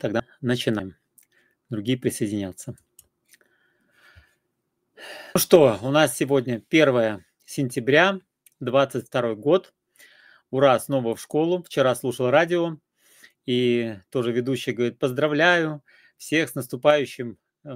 Тогда начинаем. Другие присоединятся. Ну что, у нас сегодня 1 сентября, 22 год. Ура, снова в школу. Вчера слушал радио, и тоже ведущий говорит, поздравляю всех с наступающим э,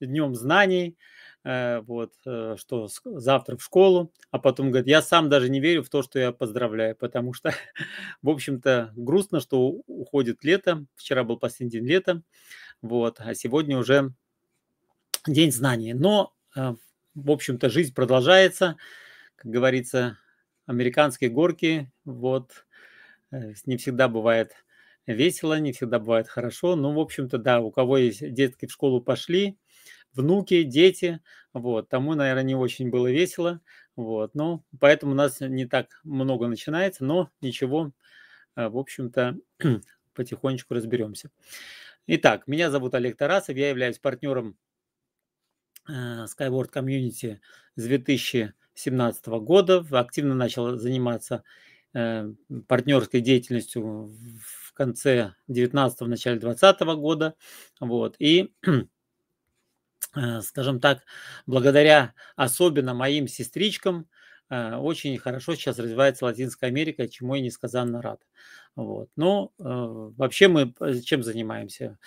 Днем знаний. Э, вот, э, что завтра в школу, а потом говорит, я сам даже не верю в то, что я поздравляю, потому что, в общем-то, грустно, что уходит лето, вчера был последний день лета, вот, а сегодня уже день знаний, но, э, в общем-то, жизнь продолжается, как говорится, американские горки, вот, не всегда бывает весело, не всегда бывает хорошо, но, ну, в общем-то, да, у кого есть детки в школу пошли, внуки, дети, вот, тому, наверное, не очень было весело, вот, но поэтому у нас не так много начинается, но ничего, э, в общем-то, потихонечку разберемся. Итак, меня зовут Олег Тарасов, я являюсь партнером э, Skyward Community с 2017 года, активно начал заниматься э, партнерской деятельностью в конце 19 начале 20 года, вот, и Э, скажем так, благодаря особенно моим сестричкам, э, очень хорошо сейчас развивается Латинская Америка, чему я несказанно рад. Вот. Но ну, э, вообще мы чем занимаемся?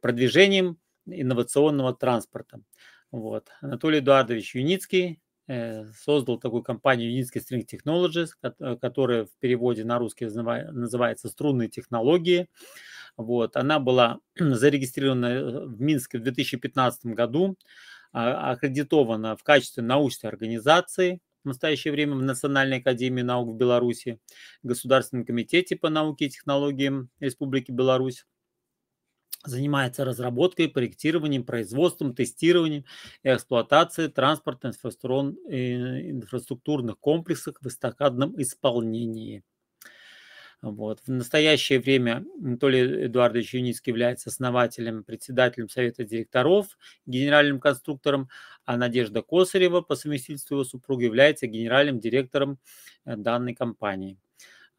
Продвижением инновационного транспорта. Вот. Анатолий Эдуардович Юницкий, Э, создал такую компанию Unisky String Technologies, э, которая в переводе на русский называется «Струнные технологии». Вот. Она была зарегистрирована в Минске в 2015 году, а, аккредитована в качестве научной организации в настоящее время в Национальной академии наук в Беларуси, Государственном комитете по науке и технологиям Республики Беларусь занимается разработкой, проектированием, производством, тестированием и эксплуатацией транспортно э, инфраструктурных комплексов в эстакадном исполнении. Вот. В настоящее время Анатолий Эдуардович Юницкий является основателем, председателем Совета директоров, генеральным конструктором, а Надежда Косарева по совместительству его супруга является генеральным директором э, данной компании.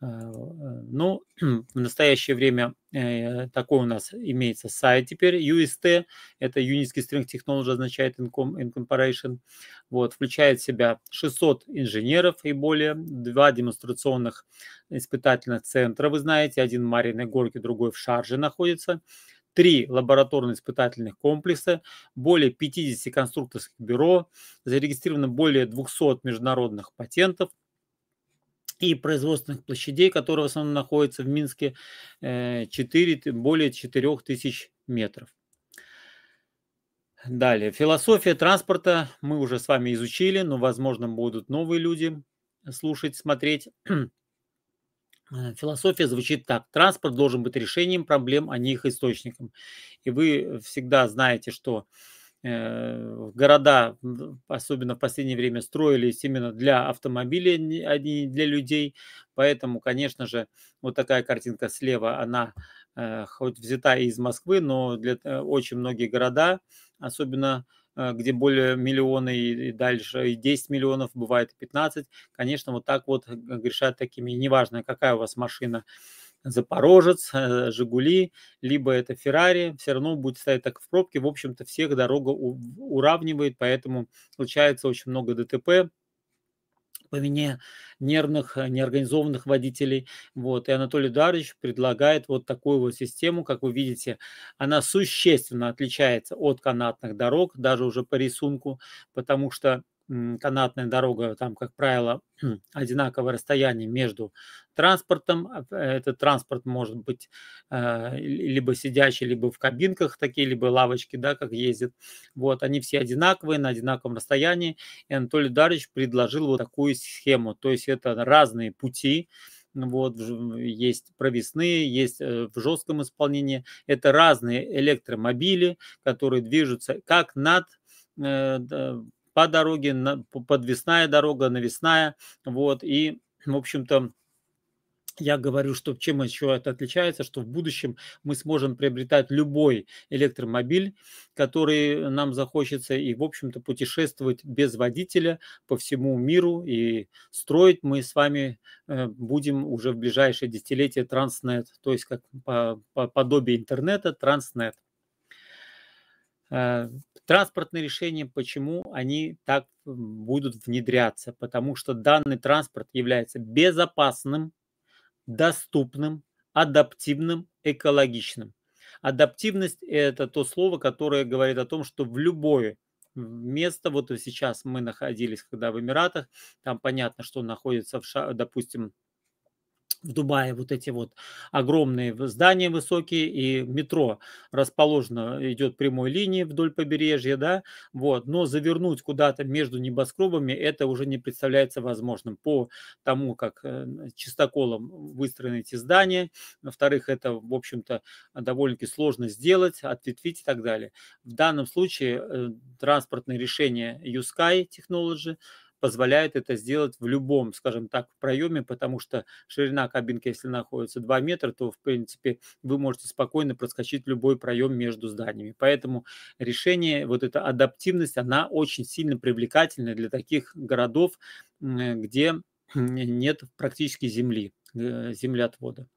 Э, э, ну, в настоящее время э, такой у нас имеется сайт теперь, UST, это Unitsky String Technology, означает Incorporation, вот, включает в себя 600 инженеров и более, два демонстрационных испытательных центра, вы знаете, один в Мариной горке, другой в Шарже находится, три лабораторно-испытательных комплекса, более 50 конструкторских бюро, зарегистрировано более 200 международных патентов – и производственных площадей, которые в основном находятся в Минске, 4, э, более 4000 метров. Далее, философия транспорта мы уже с вами изучили, но, возможно, будут новые люди слушать, смотреть. Э, философия звучит так. Транспорт должен быть решением проблем, а не их источником. И вы всегда знаете, что э, Э, города, особенно в последнее время, строились именно для автомобилей, а не для людей. Поэтому, конечно же, вот такая картинка слева, она э, хоть взята из Москвы, но для э, очень многие города, особенно где более миллиона и дальше, и 10 миллионов, бывает 15, конечно, вот так вот грешат такими, неважно, какая у вас машина, Запорожец, э, Жигули, либо это Феррари, все равно будет стоять так в пробке. В общем-то, всех дорога уравнивает, поэтому получается очень много ДТП по вине нервных, э, неорганизованных водителей. Вот. И Анатолий Дарович предлагает вот такую вот систему, как вы видите, она существенно отличается от канатных дорог, даже уже по рисунку, потому что канатная дорога, там, как правило, одинаковое расстояние между транспортом. А, э, этот транспорт может быть э, либо сидящий, либо в кабинках такие, либо лавочки, да, как ездят. Вот, они все одинаковые, на одинаковом расстоянии. И Анатолий Дарович предложил вот такую схему. То есть это разные пути, вот, есть провесные, есть э, в жестком исполнении. Это разные электромобили, которые движутся как над по дороге, на, подвесная дорога, навесная, вот, и, в общем-то, я говорю, что чем еще это отличается, что в будущем мы сможем приобретать любой электромобиль, который нам захочется, и, в общем-то, путешествовать без водителя по всему миру, и строить мы с вами э, будем уже в ближайшее десятилетие транснет, то есть как по, по подобие интернета транснет. Э, транспортные решения, почему они так будут внедряться? Потому что данный транспорт является безопасным, доступным, адаптивным, экологичным. Адаптивность – это то слово, которое говорит о том, что в любое место, вот сейчас мы находились, когда в Эмиратах, там понятно, что находится, в, допустим, в Дубае вот эти вот огромные здания высокие и метро расположено, идет прямой линии вдоль побережья, да, вот, но завернуть куда-то между небоскребами это уже не представляется возможным по тому, как э, чистоколом выстроены эти здания, во-вторых, это, в общем-то, довольно-таки сложно сделать, ответвить и так далее. В данном случае э, транспортное решение USKY Technology – позволяет это сделать в любом, скажем так, проеме, потому что ширина кабинки, если находится 2 метра, то, в принципе, вы можете спокойно проскочить любой проем между зданиями. Поэтому решение, вот эта адаптивность, она очень сильно привлекательна для таких городов, где нет практически земли, э, землеотвода.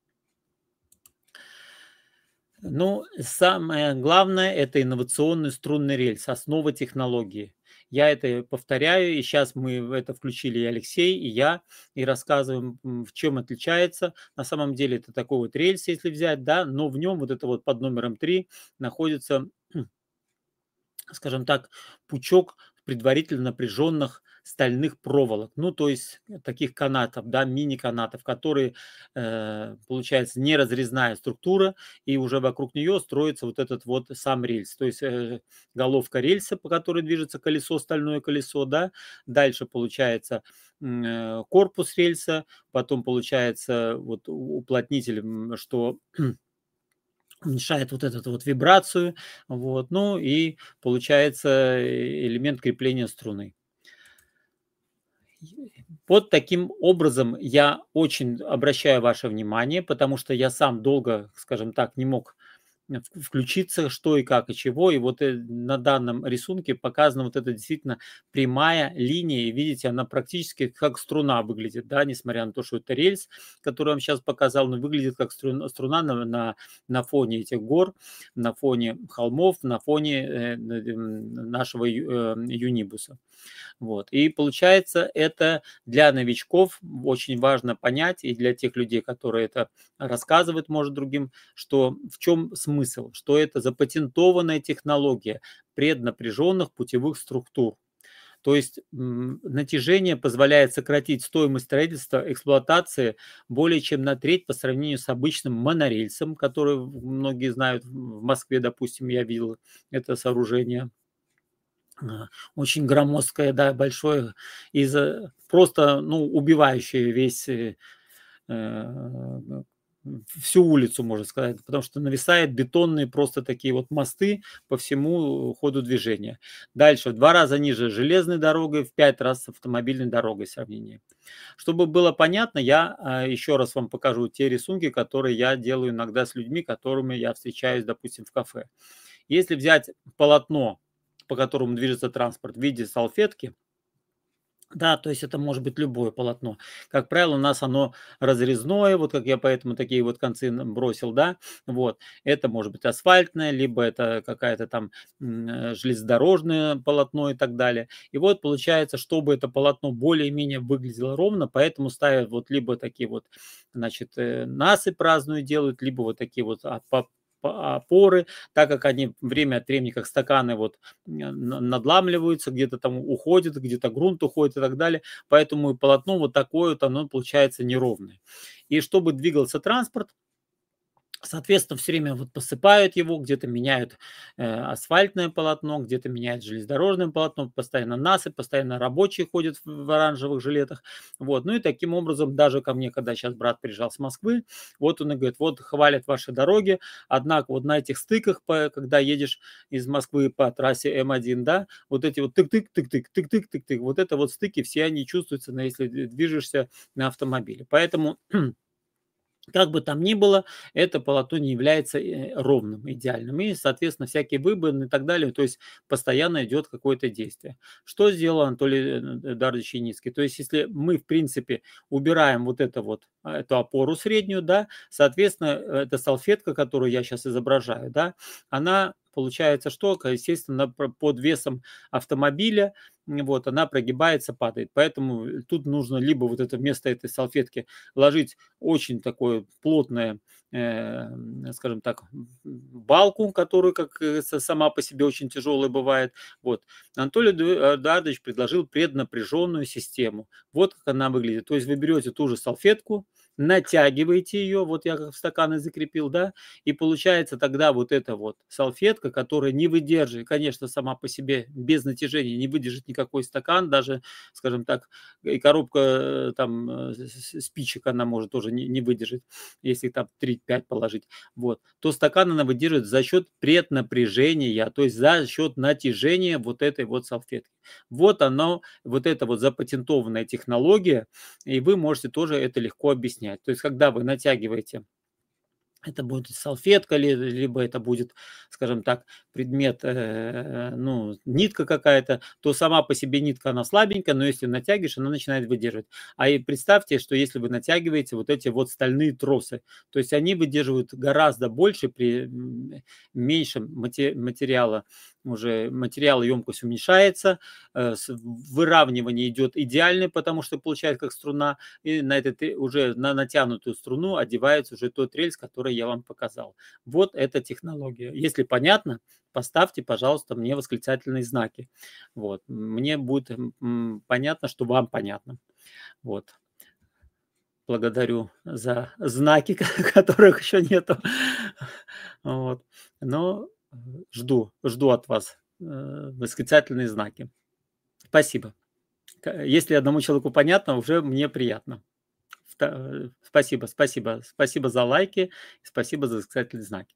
Ну, самое главное – это инновационный струнный рельс, основа технологии. Я это повторяю, и сейчас мы это включили и Алексей, и я, и рассказываем, в чем отличается. На самом деле это такой вот рельс, если взять, да, но в нем вот это вот под номером 3 находится, скажем так, пучок предварительно напряженных стальных проволок, ну то есть э, таких канатов, да, мини-канатов, которые, э, получается, неразрезная структура, и уже вокруг нее строится вот этот вот сам рельс, то есть э, головка рельса, по которой движется колесо, стальное колесо, да, дальше получается корпус рельса, потом получается вот уплотнитель, что уменьшает вот эту вот вибрацию, вот, ну и получается элемент крепления струны вот таким образом я очень обращаю ваше внимание, потому что я сам долго, скажем так, не мог включиться, что и как, и чего. И вот э, на данном рисунке показана вот эта действительно прямая линия. И видите, она практически как струна выглядит, да, несмотря на то, что это рельс, который я вам сейчас показал, но выглядит как струна, струна на, на, на фоне этих гор, на фоне холмов, на фоне э, нашего э, юнибуса. Вот. И получается, это для новичков очень важно понять, и для тех людей, которые это рассказывают, может, другим, что в чем смысл смысл, что это запатентованная технология преднапряженных путевых структур. То есть натяжение позволяет сократить стоимость строительства эксплуатации более чем на треть по сравнению с обычным монорельсом, который многие знают. В Москве, допустим, я видел это сооружение. А, очень громоздкое, да, большое, из просто ну, убивающее весь э, э, всю улицу, можно сказать, потому что нависает бетонные просто такие вот мосты по всему э, ходу движения. Дальше в два раза ниже железной дорогой, в пять раз автомобильной дорогой сравнение. Чтобы было понятно, я а, еще раз вам покажу те рисунки, которые я делаю иногда с людьми, которыми я встречаюсь, допустим, в кафе. Если взять полотно, по которому движется транспорт в виде салфетки – да, то есть это может быть любое полотно. Как правило, у нас оно разрезное, вот как я поэтому такие вот концы бросил, да, вот. Это может быть асфальтное, либо это какая-то там э, железнодорожное полотно и так далее. И вот получается, чтобы это полотно более-менее выглядело ровно, поэтому ставят вот либо такие вот, значит, э, насыпь разную делают, либо вот такие вот а, а, поры, так как они время от времени, как стаканы, вот надламливаются, где-то там уходит, где-то грунт уходит и так далее. Поэтому и полотно вот такое вот, оно получается неровное. И чтобы двигался транспорт, Соответственно, все время вот посыпают его, где-то меняют э, асфальтное полотно, где-то меняют железнодорожное полотно, постоянно насыпь, постоянно рабочие ходят в, в оранжевых жилетах. Вот. Ну и таким образом, даже ко мне, когда сейчас брат приезжал с Москвы, вот он и говорит, вот хвалят ваши дороги, однако вот на этих стыках, по, когда едешь из Москвы по трассе М1, да, вот эти вот тык-тык-тык-тык, тык-тык-тык-тык, вот это вот стыки, все они чувствуются, если движешься на автомобиле. Поэтому как бы там ни было, это полотно не является э, ровным, идеальным. И, соответственно, всякие выборы и так далее. То есть постоянно идет какое-то действие. Что сделал Анатолий э, э, Дардович Яницкий? То есть если мы, в принципе, убираем вот это вот, а, эту опору среднюю, да, соответственно, эта салфетка, которую я сейчас изображаю, да, она получается что? Естественно, под весом автомобиля вот, она прогибается, падает. Поэтому э, тут нужно либо вот это вместо этой салфетки ложить очень такое плотное, э, скажем так, балку, которая как э, сама по себе очень тяжелая бывает. Вот. Анатолий Эдуардович предложил преднапряженную систему. Вот как она выглядит. То есть вы берете ту же салфетку, натягиваете ее, вот я как в стаканы закрепил, да, и получается тогда вот эта вот салфетка, которая не выдержит, конечно, сама по себе без натяжения не выдержит никакой стакан, даже, скажем так, и коробка э, там э, спичек она может тоже не, не выдержать, если там 3-5 положить, вот, то стакан она выдержит за счет преднапряжения, то есть за счет натяжения вот этой вот салфетки. Вот оно, вот эта вот запатентованная технология, и вы можете тоже это легко объяснять. То есть, когда вы натягиваете это будет салфетка, либо это будет, скажем так, предмет, э, ну, нитка какая-то, то сама по себе нитка, она слабенькая, но если натягиваешь, она начинает выдерживать. А и представьте, что если вы натягиваете вот эти вот стальные тросы, то есть они выдерживают гораздо больше при меньшем матери материала уже материал и емкость уменьшается, э, выравнивание идет идеальное, потому что получает как струна, и на этот, уже на натянутую струну одевается уже тот рельс, который я вам показал. Вот эта технология. Если понятно, поставьте, пожалуйста, мне восклицательные знаки. Вот. Мне будет понятно, что вам понятно. Вот. Благодарю за знаки, которых еще нету. Вот. Но жду, жду от вас э, восклицательные знаки. Спасибо. Если одному человеку понятно, уже мне приятно. Э, спасибо, спасибо. Спасибо за лайки, спасибо за восклицательные знаки.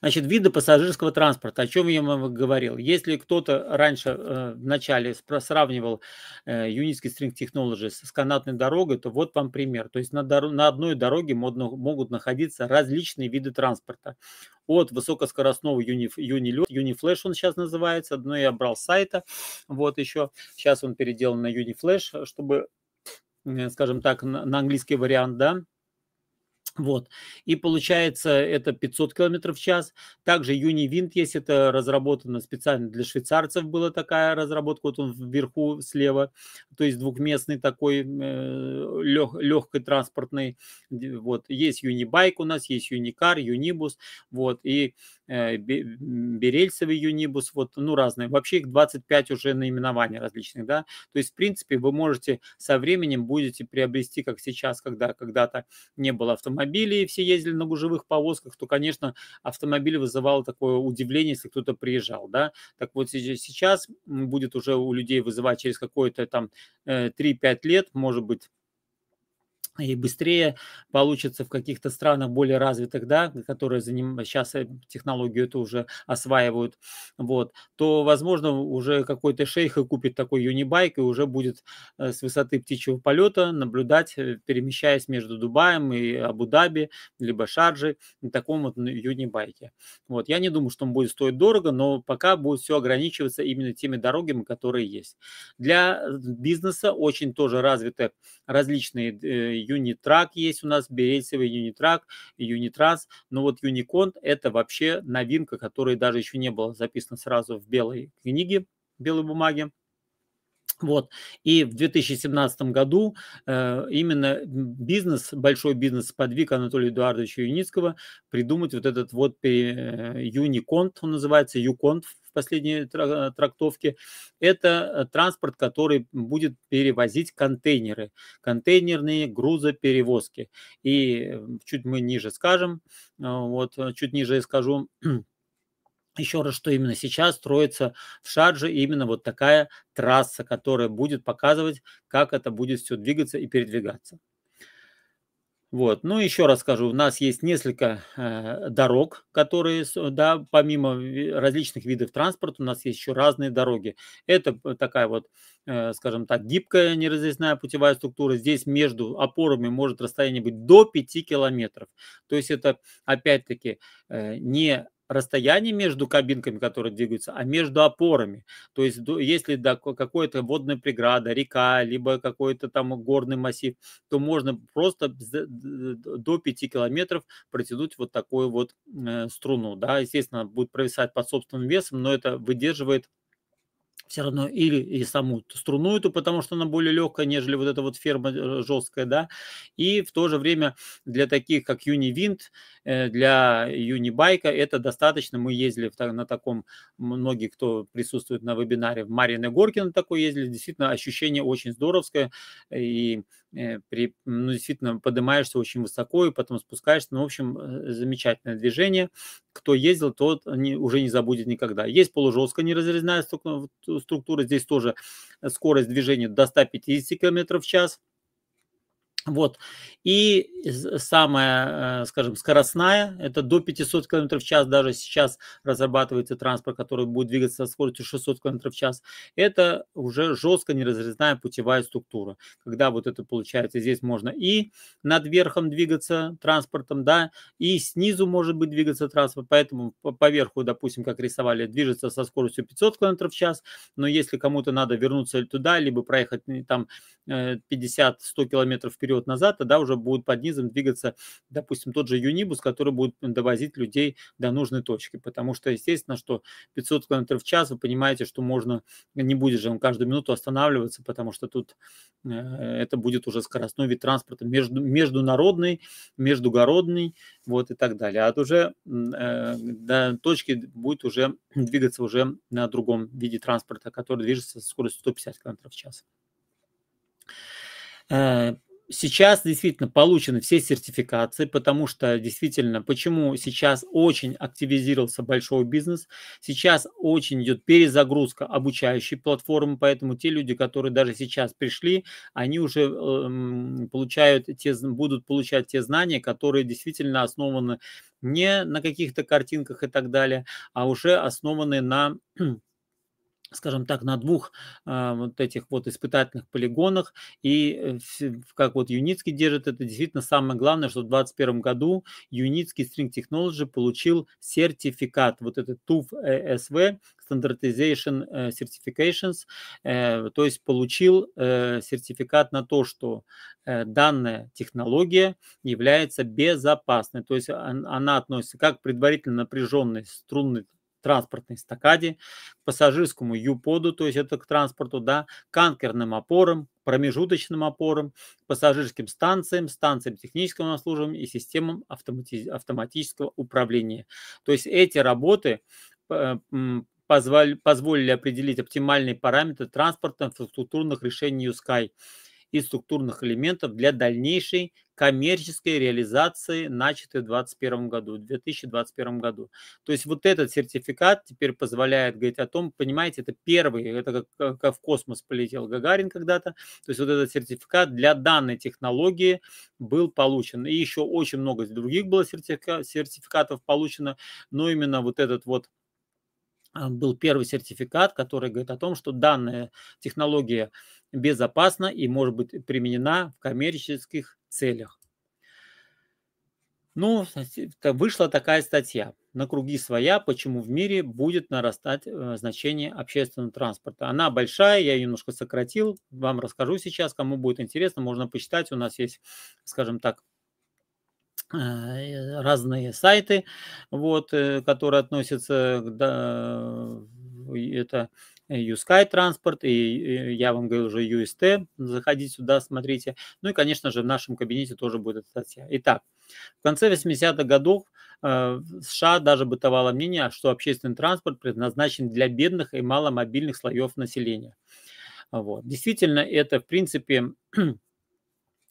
Значит, виды пассажирского транспорта, о чем я вам говорил. Если кто-то раньше э, вначале сравнивал э, стринг String Technologies с канатной дорогой, то вот вам пример. То есть на, дор- на одной дороге модно, могут находиться различные виды транспорта от высокоскоростного Unif, Unilot, Uniflash он сейчас называется, но ну, я брал сайта, вот еще, сейчас он переделан на Uniflash, э, чтобы, скажем так, на английский вариант, да, вот. И получается это 500 км в час. Также Юнивинт есть, это разработано специально для швейцарцев была такая разработка, вот он вверху слева, то есть двухместный такой э, лег, легкой транспортный. Вот. Есть Юнибайк у нас, есть Юникар, Юнибус, вот, и э, Берельсовый Юнибус, вот, ну, разные. Вообще их 25 уже наименований различных, да. То есть, в принципе, вы можете со временем будете приобрести, как сейчас, когда когда-то не было автомобиля, автомобилей, все ездили на гужевых повозках, то, конечно, автомобиль вызывал такое удивление, если кто-то приезжал, да. Так вот сейчас будет уже у людей вызывать через какое-то там 3-5 э, лет, может быть, и быстрее получится в каких-то странах более развитых, да, которые заним... сейчас э, технологию эту уже осваивают, вот, то, возможно, уже какой-то шейх и купит такой юнибайк и уже будет э, с высоты птичьего полета наблюдать, э, перемещаясь между Дубаем и Абу-Даби, либо Шарджи, на таком вот юнибайке. Вот, я не думаю, что он будет стоить дорого, но пока будет все ограничиваться именно теми дорогами, которые есть. Для бизнеса очень тоже развиты различные юнитрак э, есть у нас, бересевый юнитрак, юнитранс, но вот юниконт это вообще новинка, которая даже еще не была записана сразу в белой книге, белой бумаге. Вот. И в 2017 году э, именно бизнес, большой бизнес подвиг Анатолия Эдуардовича Юницкого придумать вот этот вот э, юниконт, он называется, юконт в последней трактовке, это транспорт, который будет перевозить контейнеры, контейнерные грузоперевозки. И чуть мы ниже скажем, а, вот чуть ниже я скажу, еще раз, что именно сейчас строится в Шарже именно вот такая трасса, которая будет показывать, как это будет все двигаться и передвигаться. Вот. Ну, еще раз скажу, у нас есть несколько э, дорог, которые, да, помимо различных видов транспорта, у нас есть еще разные дороги. Это такая вот, э, скажем так, гибкая неразъездная путевая структура. Здесь между опорами может расстояние быть до 5 километров. То есть это, опять-таки, э, не расстояние между кабинками, которые двигаются, а между опорами. То есть если да, какая-то водная преграда, река, либо какой-то там горный массив, то можно просто до 5 километров протянуть вот такую вот э, струну. Да, естественно, будет провисать под собственным весом, но это выдерживает все равно или и саму струну эту, потому что она более легкая, нежели вот эта вот ферма э, жесткая, да, и в то же время для таких, как Юнивинт, э, для Юнибайка это достаточно, мы ездили на таком, многие, кто присутствует на вебинаре, в Марьиной Горке такой ездили, действительно ощущение очень здоровское, и Э, при, ну, действительно поднимаешься очень высоко и потом спускаешься. Ну, в общем, э, замечательное движение. Кто ездил, тот не, уже не забудет никогда. Есть полужесткая неразрезная структура. Здесь тоже скорость движения до 150 км в час – вот. И самая, э, скажем, скоростная, это до 500 км в час, даже сейчас разрабатывается транспорт, который будет двигаться со скоростью 600 км в час, это уже жестко неразрезная путевая структура. Когда вот это получается, здесь можно и над верхом двигаться транспортом, да, и снизу может быть двигаться транспорт, поэтому по верху, допустим, как рисовали, движется со скоростью 500 км в час, но если кому-то надо вернуться туда, либо проехать там 50-100 км вперед, период назад, тогда а, уже будет под низом двигаться, допустим, тот же Юнибус, который будет довозить людей до нужной точки. Потому что, естественно, что 500 км в час, вы понимаете, что можно, не будет же он каждую минуту останавливаться, потому что тут э, это будет уже скоростной вид транспорта между, международный, междугородный, вот и так далее. А от уже э, до точки будет уже двигаться уже на другом виде транспорта, который движется со скоростью 150 км в час. Э, сейчас действительно получены все сертификации, потому что действительно, почему сейчас очень активизировался большой бизнес, сейчас очень идет перезагрузка обучающей платформы, поэтому те люди, которые даже сейчас пришли, они уже э, получают те, будут получать те знания, которые действительно основаны не на каких-то картинках и так далее, а уже основаны на скажем так, на двух а, вот этих вот испытательных полигонах. И э, как вот Юницкий держит, это действительно самое главное, что в 2021 году Юницкий String Technology получил сертификат, вот этот TUV-SV, e Standardization э, Certifications, э, то есть получил сертификат на то, что данная технология является безопасной, то есть она относится как предварительно напряженной струнной транспортной стакаде, к пассажирскому ю-поду, то есть это к транспорту, да, к анкерным опорам, промежуточным опорам, пассажирским станциям, станциям технического обслуживания и системам автомати- автоматического управления. То есть эти работы э, позволили определить оптимальные параметры транспорта инфраструктурных решений USKY и структурных элементов для дальнейшей коммерческой реализации, начатой в 2021 году, в 2021 году. То есть вот этот сертификат теперь позволяет говорить о том, понимаете, это первый, это как, как в космос полетел Гагарин когда-то, то есть вот этот сертификат для данной технологии был получен. И еще очень много других было сертификатов получено, но именно вот этот вот а, был первый сертификат, который говорит о том, что данная технология безопасна и может быть применена в коммерческих целях. Ну, вышла такая статья «На круги своя. Почему в мире будет нарастать э, значение общественного транспорта». Она большая, я ее немножко сократил, вам расскажу сейчас, кому будет интересно, можно почитать. У нас есть, скажем так, Э, разные сайты, вот, э, которые относятся к это USky Transport и я вам говорил уже UST, заходите сюда, смотрите. Ну и, конечно же, в нашем кабинете тоже будет эта статья. Итак, в конце 80-х годов э, в США даже бытовало мнение, что общественный транспорт предназначен для бедных и маломобильных слоев населения. Вот. Действительно, это, в принципе,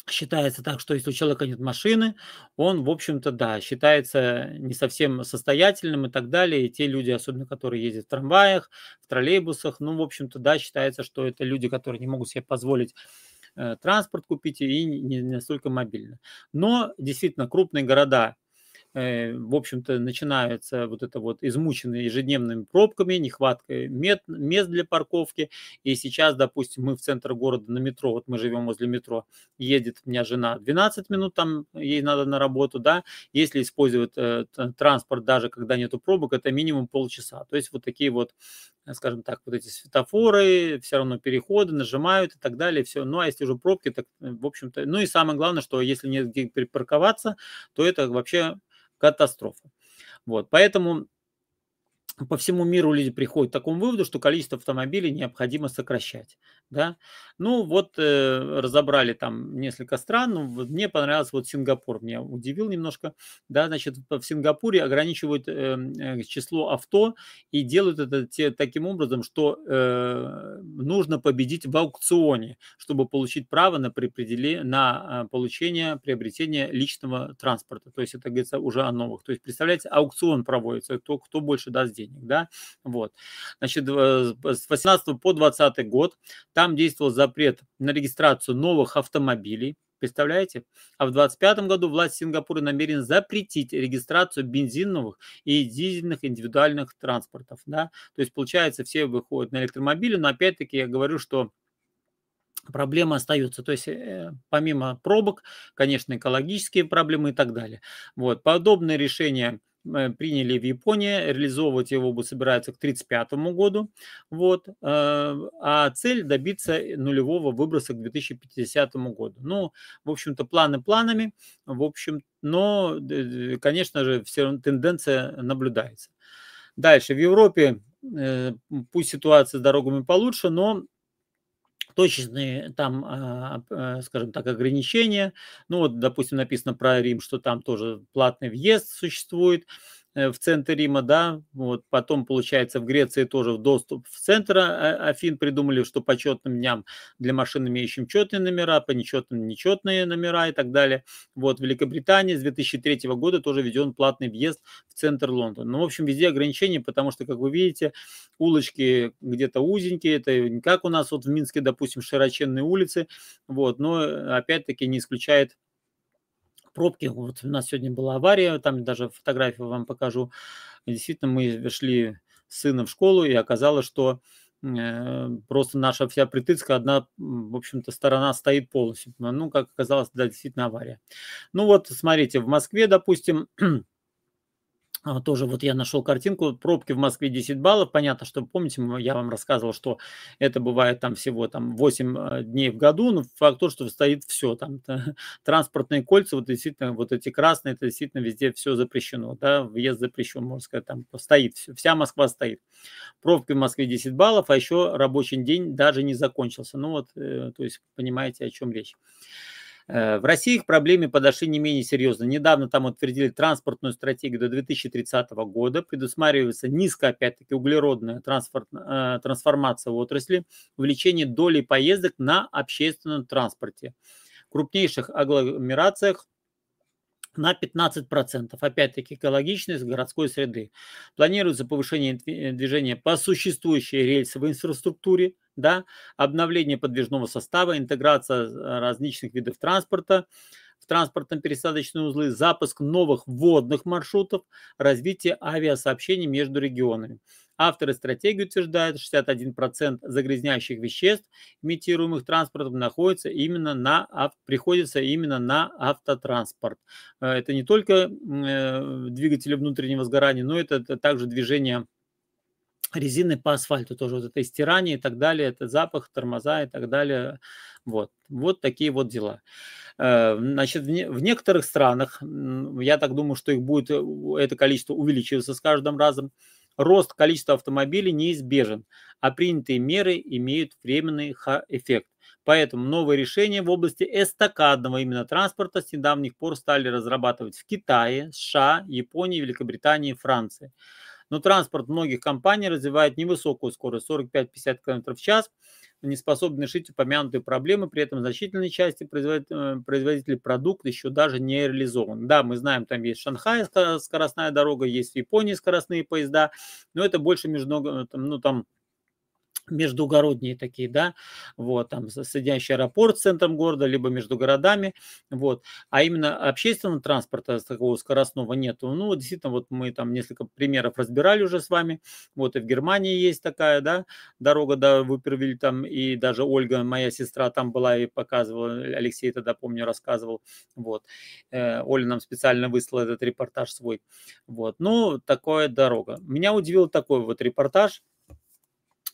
считается так, что если у человека нет машины, он, в общем-то, да, считается не совсем состоятельным и так далее. И те люди, особенно которые ездят в трамваях, в троллейбусах, ну, в общем-то, да, считается, что это люди, которые не могут себе позволить э, транспорт купить и не настолько мобильно. Но действительно крупные города Э, в общем-то, начинается вот это вот измученные ежедневными пробками, нехваткой мет, мест для парковки. И сейчас, допустим, мы в центр города на метро, вот мы живем возле метро, едет у меня жена 12 минут, там ей надо на работу, да. Если использовать э, транспорт, даже когда нету пробок, это минимум полчаса. То есть вот такие вот э, скажем так, вот эти светофоры, все равно переходы нажимают и так далее, все. Ну, а если уже пробки, так, э, в общем-то, ну и самое главное, что если нет где припарковаться, то это вообще Катастрофа. Вот, поэтому по всему миру люди приходят к такому выводу, что количество автомобилей необходимо сокращать да. Ну вот э, разобрали там несколько стран. Ну, мне понравился вот Сингапур, меня удивил немножко. Да, значит, в Сингапуре ограничивают эм, э, число авто и делают это те, таким образом, что э, нужно победить в аукционе, чтобы получить право на, на э, получение, приобретение личного транспорта. То есть это, говорится, уже о новых. То есть, представляете, аукцион проводится, кто, кто больше даст денег, да. Вот. Значит, э, с 18 по 20 год там действовал запрет на регистрацию новых автомобилей. Представляете? А в 2025 году власть Сингапура намерена запретить регистрацию бензиновых и дизельных индивидуальных транспортов. Да? То есть, получается, все выходят на электромобили, но опять-таки я говорю, что проблемы остаются. То есть э, помимо пробок, конечно, экологические проблемы и так далее. Вот. Подобное решение – Э, приняли в Японии, реализовывать его будут собираются к 1935 году, вот, э, а цель добиться э, нулевого выброса к 2050 году. Ну, в общем-то, планы планами, в общем, но, конечно же, все равно тенденция наблюдается. Дальше, в Европе пусть ситуация с дорогами получше, но точечные там, а, а, а, скажем так, ограничения. Ну вот, допустим, написано про Рим, что там тоже платный въезд существует. Э, в центр Рима, да, вот потом, получается, в Греции тоже в доступ в центр а, а, Афин придумали, что по четным дням для машин имеющим четные номера, по нечетным нечетные номера и так далее. Вот в Великобритании с 2003 года тоже введен платный въезд в центр Лондона. Ну, в общем, везде ограничения, потому что, как вы видите, улочки где-то узенькие, это не как у нас вот в Минске, допустим, широченные улицы, вот, но э, опять-таки не исключает пробки. Вот у нас сегодня была авария, там даже фотографию вам покажу. Действительно, мы шли с сыном в школу, и оказалось, что э, просто наша вся притыцка, одна, в общем-то, сторона стоит полностью. Ну, как оказалось, да, действительно авария. Ну вот, смотрите, в Москве, допустим, А, тоже вот я нашел картинку, пробки в Москве 10 баллов, понятно, что помните, я вам рассказывал, что это бывает там всего там 8 а, дней в году, но ну, факт то, что стоит все, там транспортные кольца, вот действительно, вот эти красные, это действительно везде все запрещено, да, въезд запрещен, можно сказать, там стоит все, вся Москва стоит. Пробки в Москве 10 баллов, а еще рабочий день даже не закончился, ну вот, э, то есть понимаете, о чем речь. Э, в России к проблеме подошли не менее серьезно. Недавно там утвердили транспортную стратегию до 2030 года. Предусматривается низкая, опять-таки, углеродная э, трансформация в отрасли, увеличение доли поездок на общественном транспорте. В крупнейших агломерациях на 15%. Опять-таки экологичность городской среды. Планируется повышение э, движения по существующей рельсовой инфраструктуре, да, обновление подвижного состава, интеграция э, различных видов транспорта, в транспортно-пересадочные узлы, запуск новых водных маршрутов, развитие авиасообщений между регионами. Авторы стратегии утверждают, что 61% загрязняющих веществ, имитируемых транспортом, находится именно на, приходится именно на автотранспорт. Э, это не только э, двигатели внутреннего сгорания, но это также движение резины по асфальту тоже, вот это стирание и так далее, это запах, тормоза и так далее. Вот, вот такие вот дела. Э, значит, в некоторых странах, я так думаю, что их будет, э, это количество увеличиваться с каждым разом, рост количества автомобилей неизбежен, а принятые меры имеют временный эффект. Поэтому новые решения в области эстакадного именно транспорта с недавних пор стали разрабатывать в Китае, США, Японии, Великобритании и Франции но транспорт многих компаний развивает невысокую скорость 45-50 км в час, не способны решить упомянутые проблемы, при этом в значительной части э, производители продукта еще даже не реализован. Да, мы знаем, там есть Шанхай скоростная дорога, есть в Японии скоростные поезда, но это больше между, ну, там, междугородние такие, да, вот, там, соединяющий аэропорт с центром города, либо между городами, вот, а именно общественного транспорта такого скоростного нету, ну, действительно, вот мы там несколько примеров разбирали уже с вами, вот, и в Германии есть такая, да, дорога до Вупервиль там, и даже Ольга, моя сестра, там была и показывала, Алексей тогда, помню, рассказывал, вот, э, Оля нам специально выслала этот репортаж свой, вот, ну, такая дорога. Меня удивил такой вот репортаж,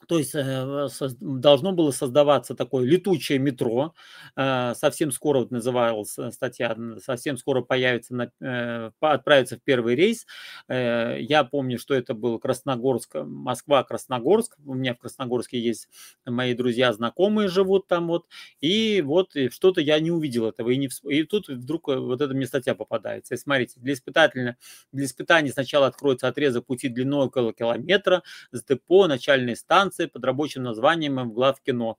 то есть э, должно было создаваться такое летучее метро. Э, совсем скоро, вот называлась э, статья, совсем скоро появится, на, отправится в первый рейс. Я помню, что это был Красногорск, Москва, Красногорск. У меня в Красногорске есть мои друзья, знакомые живут там вот. И вот что-то я не увидел этого. И, не и тут вдруг вот эта мне статья попадается. И смотрите, для, испытательно... для испытаний сначала откроется отрезок пути длиной около километра с депо, начальной станции станции под рабочим названием «Эм кино.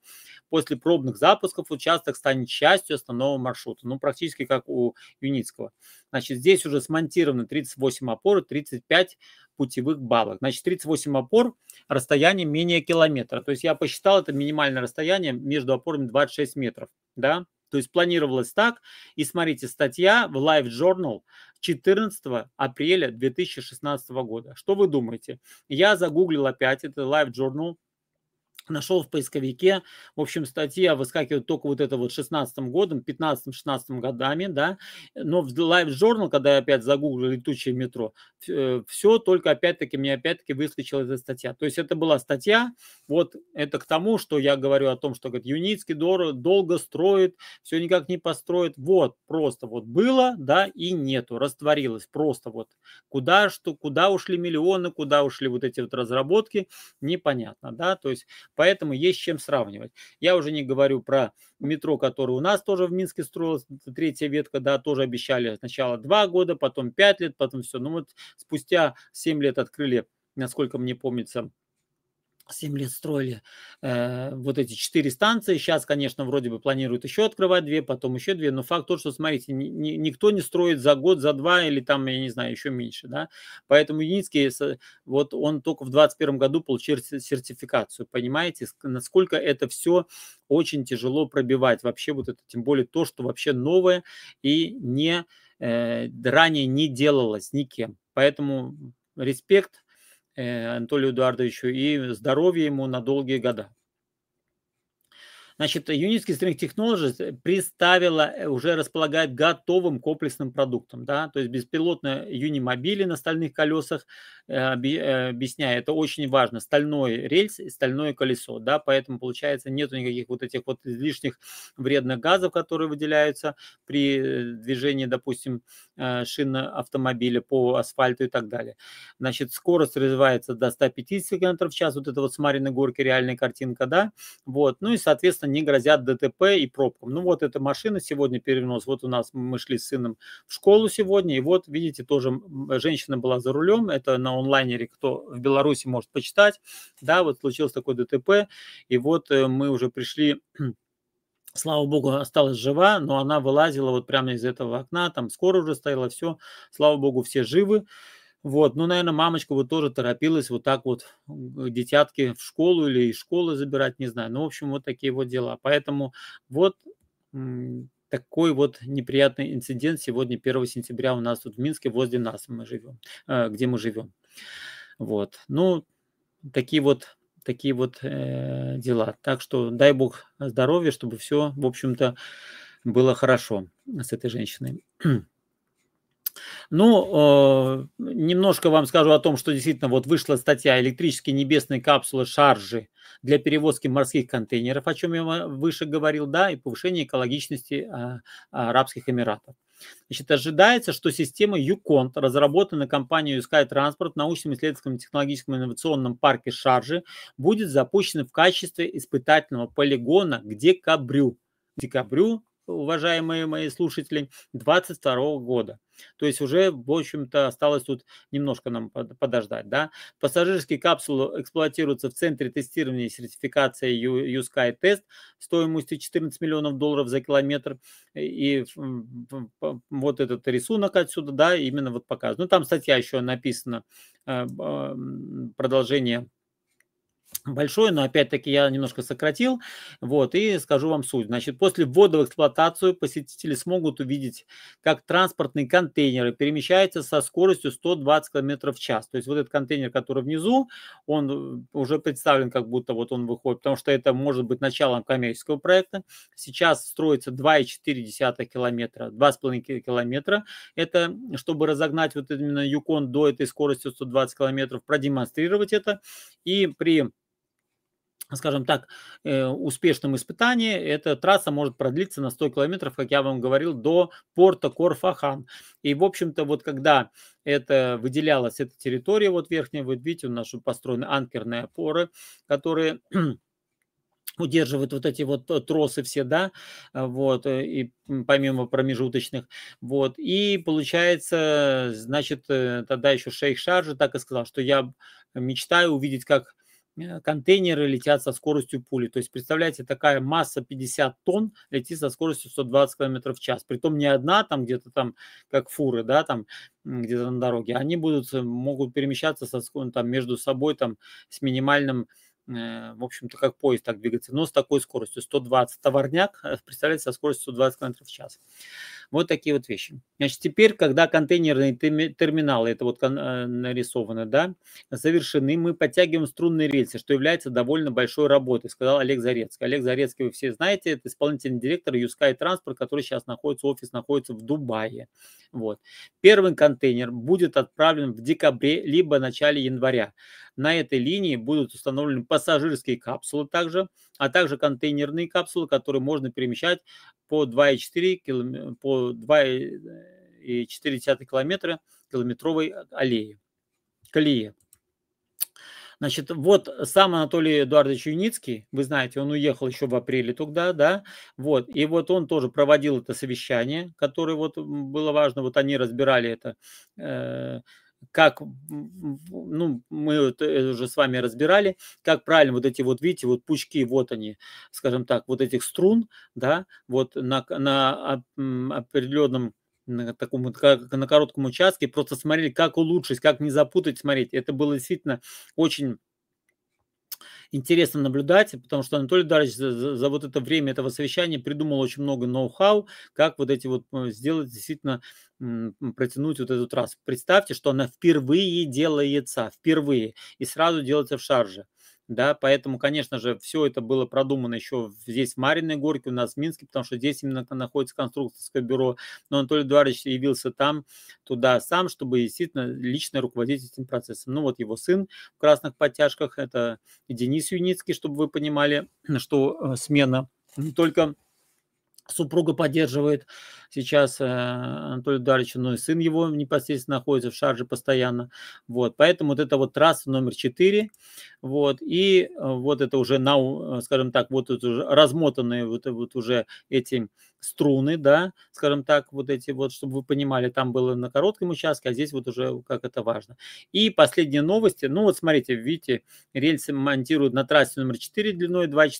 После пробных запусков участок станет частью основного маршрута, ну, практически как у Юницкого. Значит, здесь уже смонтировано 38 опор и 35 путевых балок. Значит, 38 опор, расстояние менее километра. То есть я посчитал, это минимальное расстояние между опорами 26 метров, да, то есть планировалось так. И смотрите, статья в Live Journal 14 апреля 2016 года. Что вы думаете? Я загуглил опять, это Live Journal, нашел в поисковике, в общем, статья а выскакивает только вот это вот 16 годом, 15-16 годами, да, но в Live Journal, когда я опять загуглил летучее метро, э, все только опять-таки, мне опять-таки выскочила эта статья. То есть это была статья, вот это к тому, что я говорю о том, что, говорит, Юницкий дорого, долго строит, все никак не построит, вот, просто вот было, да, и нету, растворилось, просто вот куда, что, куда ушли миллионы, куда ушли вот эти вот разработки, непонятно, да, то есть Поэтому есть чем сравнивать. Я уже не говорю про метро, которое у нас тоже в Минске строилось, третья ветка, да, тоже обещали сначала два года, потом пять лет, потом все. Ну вот спустя семь лет открыли, насколько мне помнится, 7 лет строили э, вот эти 4 станции. Сейчас, конечно, вроде бы планируют еще открывать 2, потом еще 2. Но факт тот, что, смотрите, ни, ни, никто не строит за год, за два или там, я не знаю, еще меньше. Да? Поэтому Юницкий, вот он только в 2021 году получил сертификацию. Понимаете, насколько это все очень тяжело пробивать. Вообще вот это, тем более то, что вообще новое и не, э, ранее не делалось никем. Поэтому респект Э, Анатолию Эдуардовичу и здоровья ему на долгие года. Значит, Unity String Technologies э, представила, э, уже располагает готовым комплексным продуктом, да, то есть беспилотные юнимобили на стальных колесах, э, объясняю, это очень важно, стальной рельс и стальное колесо, да, поэтому, получается, нет никаких вот этих вот лишних вредных газов, которые выделяются при движении, допустим, шина автомобиля по асфальту и так далее. Значит, скорость развивается до 150 км в час, вот это вот с Мариной горки реальная картинка, да, вот, ну и, соответственно, не грозят ДТП и пробкам. Ну вот эта машина сегодня перенос. Вот у нас мы шли с сыном в школу сегодня, и вот, видите, тоже женщина была за рулем. Это на онлайнере, кто в Беларуси может почитать. Да, вот случилось такое ДТП, и вот э, мы уже пришли слава богу, осталась жива, но она вылазила вот прямо из этого окна, там скоро уже стояла, все, слава богу, все живы. Вот, ну, наверное, мамочка вот тоже торопилась вот так вот детятки в школу или из школы забирать, не знаю. Ну, в общем, вот такие вот дела. Поэтому вот такой вот неприятный инцидент сегодня 1 сентября у нас тут в Минске, возле нас мы живем, э, где мы живем. Вот, ну, такие вот такие вот э, дела. Так что дай бог здоровья, чтобы все, в общем-то, было хорошо с этой женщиной. Ну, э, немножко вам скажу о том, что действительно вот вышла статья «Электрические небесные капсулы шаржи для перевозки морских контейнеров», о чем я выше говорил, да, и повышение экологичности э, Арабских Эмиратов. Значит, ожидается, что система ЮКонт, разработанная компанией Sky Transport в научно-исследовательском технологическом инновационном парке Шаржи, будет запущена в качестве испытательного полигона к декабрю. декабрю уважаемые мои слушатели, 22 года. То есть уже, в общем-то, осталось тут немножко нам подождать. Да? Пассажирские капсулы эксплуатируются в центре тестирования и сертификации USky Test стоимостью 14 миллионов долларов за километр. И вот этот рисунок отсюда, да, именно вот показан. Ну, там статья еще написана, э, продолжение большое, но опять-таки я немножко сократил, вот, и скажу вам суть. Значит, после ввода в эксплуатацию посетители смогут увидеть, как транспортные контейнеры перемещаются со скоростью 120 км в час. То есть вот этот контейнер, который внизу, он э, уже представлен, как будто вот он выходит, потому что это может быть началом коммерческого проекта. Сейчас строится 2,4 километра, 2,5 километра. Это чтобы разогнать вот именно Юкон до этой скорости 120 км, продемонстрировать это. И при скажем так, э, успешном испытании, эта трасса может продлиться на 100 километров, как я вам говорил, до порта Корфахан. И, в общем-то, вот когда это выделялась, эта территория вот верхняя, вы видите, у нас построены анкерные опоры, которые удерживают вот эти вот э, тросы все, да, э, вот, и помимо промежуточных, вот, и получается, значит, тогда еще шейх Шаржи так и сказал, что я мечтаю увидеть, как Э, контейнеры летят со скоростью пули. То есть, представляете, такая масса 50 тонн летит со скоростью 120 км в час. Притом не одна там где-то там, как фуры, да, там где-то на дороге. Они будут, э, могут перемещаться со, ну, там, между собой там с минимальным э, в общем-то, как поезд так двигаться, но с такой скоростью, 120 товарняк, представляете, со скоростью 120 км в час. Вот такие вот вещи. Значит, теперь, когда контейнерные терминалы, это вот э, нарисовано, да, завершены, мы подтягиваем струнные рельсы, что является довольно большой работой, сказал Олег Зарецкий. Олег Зарецкий вы все знаете, это исполнительный директор Юскай Транспорт, который сейчас находится, офис находится в Дубае. Вот. Первый контейнер будет отправлен в декабре, либо начале января. На этой линии будут установлены пассажирские капсулы также, а также контейнерные капсулы, которые можно перемещать по 2,4 по 2,4 километра километровой аллеи, колеи. Значит, вот сам Анатолий Эдуардович Юницкий, вы знаете, он уехал еще в апреле тогда, да, вот, и вот он тоже проводил это совещание, которое вот было важно, вот они разбирали это, э, как, ну, мы вот уже с вами разбирали, как правильно вот эти вот, видите, вот пучки, вот они, скажем так, вот этих струн, да, вот на, на определенном на таком как на коротком участке, просто смотрели, как улучшить, как не запутать, смотреть. Это было действительно очень интересно наблюдать, потому что Анатолий Дарович за, за, за вот это время этого совещания придумал очень много ноу-хау, как вот эти вот э, сделать действительно протянуть вот эту трассу. Представьте, что она впервые делается, впервые, и сразу делается в шарже да, поэтому, конечно же, все это было продумано еще здесь, в Мариной Горке, у нас в Минске, потому что здесь именно находится конструкторское бюро, но Анатолий Эдуардович явился там, туда сам, чтобы действительно лично руководить этим процессом. Ну вот его сын в красных подтяжках, это Денис Юницкий, чтобы вы понимали, что э, смена не только Супруга поддерживает сейчас э, Анатолий Дарьевич, но и сын его непосредственно находится в шарже постоянно. Вот, поэтому вот это вот трасса номер 4, вот, и э, вот это уже, на, э, скажем так, вот это уже размотанные вот, вот уже эти струны, да, скажем так, вот эти вот, чтобы вы понимали, там было на коротком участке, а здесь вот уже как это важно. И последние новости, ну вот смотрите, видите, рельсы монтируют на трассе номер 4 длиной 2,4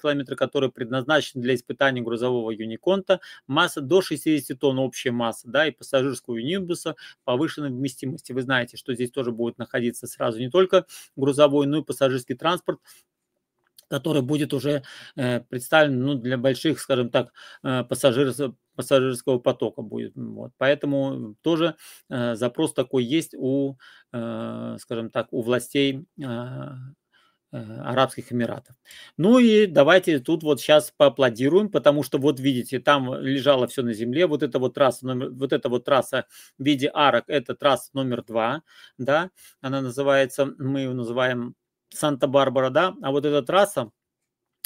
километра, которая предназначена для испытаний грузового нового Юниконта, масса до 60 тонн общая масса, да, и пассажирского Юнибуса повышенной вместимости. Вы знаете, что здесь тоже будет находиться сразу не только грузовой, но и пассажирский транспорт, который будет уже э, представлен ну, для больших, скажем так, э, пассажир, пассажирского потока будет. Вот. Поэтому тоже э, запрос такой есть у, э, скажем так, у властей э, Э, Арабских Эмиратов. Ну и давайте тут вот сейчас поаплодируем, потому что вот видите, там лежало все на земле, вот эта вот трасса, номер, вот эта вот трасса в виде арок, это трасса номер два, да, она называется, мы ее называем Санта-Барбара, да, а вот эта трасса,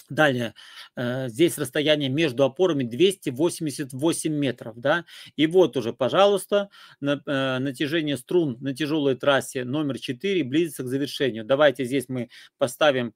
Далее, э, здесь расстояние между опорами 288 метров, да, и вот уже, пожалуйста, э, натяжение струн на тяжелой трассе номер 4 близится к завершению. Давайте здесь мы поставим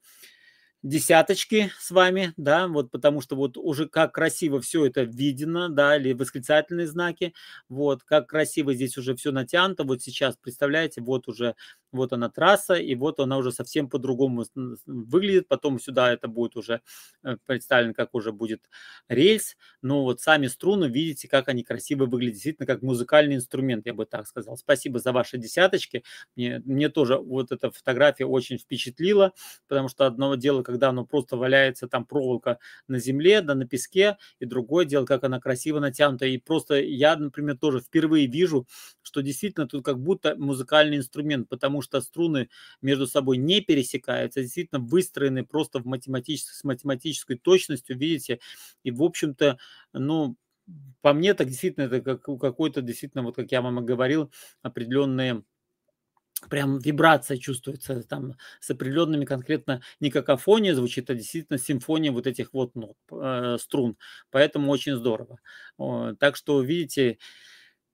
десяточки с вами, да, вот потому что вот уже как красиво все это видно, да, или восклицательные знаки, вот, как красиво здесь уже все натянуто, вот сейчас, представляете, вот уже вот она трасса, и вот она уже совсем по-другому выглядит. Потом сюда это будет уже э, представлено, как уже будет рельс. Но вот сами струны, видите, как они красиво выглядят. Действительно, как музыкальный инструмент, я бы так сказал. Спасибо за ваши десяточки. Мне, мне тоже вот эта фотография очень впечатлила, потому что одно дело, когда оно просто валяется, там проволока на земле, да на песке, и другое дело, как она красиво натянута. И просто я, например, тоже впервые вижу, что действительно тут как будто музыкальный инструмент, потому что струны между собой не пересекаются, действительно выстроены просто в математической, с математической точностью, видите, и, в общем-то, ну, по мне так действительно это как у какой-то действительно вот как я вам и говорил определенные прям вибрация чувствуется там с определенными конкретно не какофония звучит, а действительно симфония вот этих вот нот, э, струн. Поэтому очень здорово. так что, видите,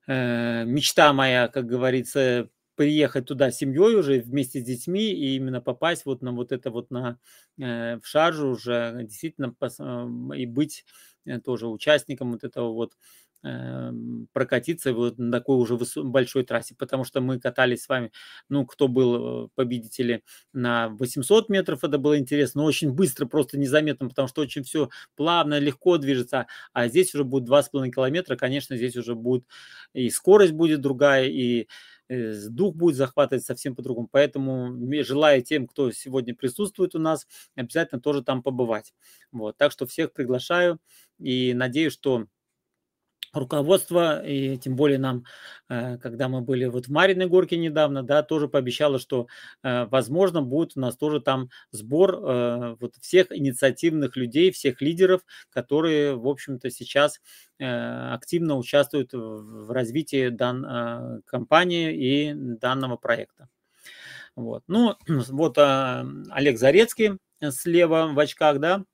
э, мечта моя, как говорится, приехать туда семьей уже вместе с детьми и именно попасть вот на вот это вот на э, в шаржу уже действительно пос, э, и быть э, тоже участником вот этого вот эм, прокатиться вот на такой уже большой трассе, потому что мы катались с вами, ну, кто был э, победители на 800 метров, это было интересно, но очень быстро, просто незаметно, потому что очень все плавно, легко движется, а здесь уже будет 2,5 километра, конечно, здесь уже будет и скорость будет другая, и Э, дух будет захватывать совсем по-другому. Поэтому желаю тем, кто сегодня присутствует у нас, обязательно тоже там побывать. Вот. Так что всех приглашаю и надеюсь, что руководство, и тем более нам, э, когда мы были вот в Мариной горке недавно, да, тоже пообещало, что, э, возможно, будет у нас тоже там сбор э, вот всех инициативных людей, всех лидеров, которые, в общем-то, сейчас активно участвуют в развитии данной компании и данного проекта. Вот. Ну, вот Олег Зарецкий слева в очках, да,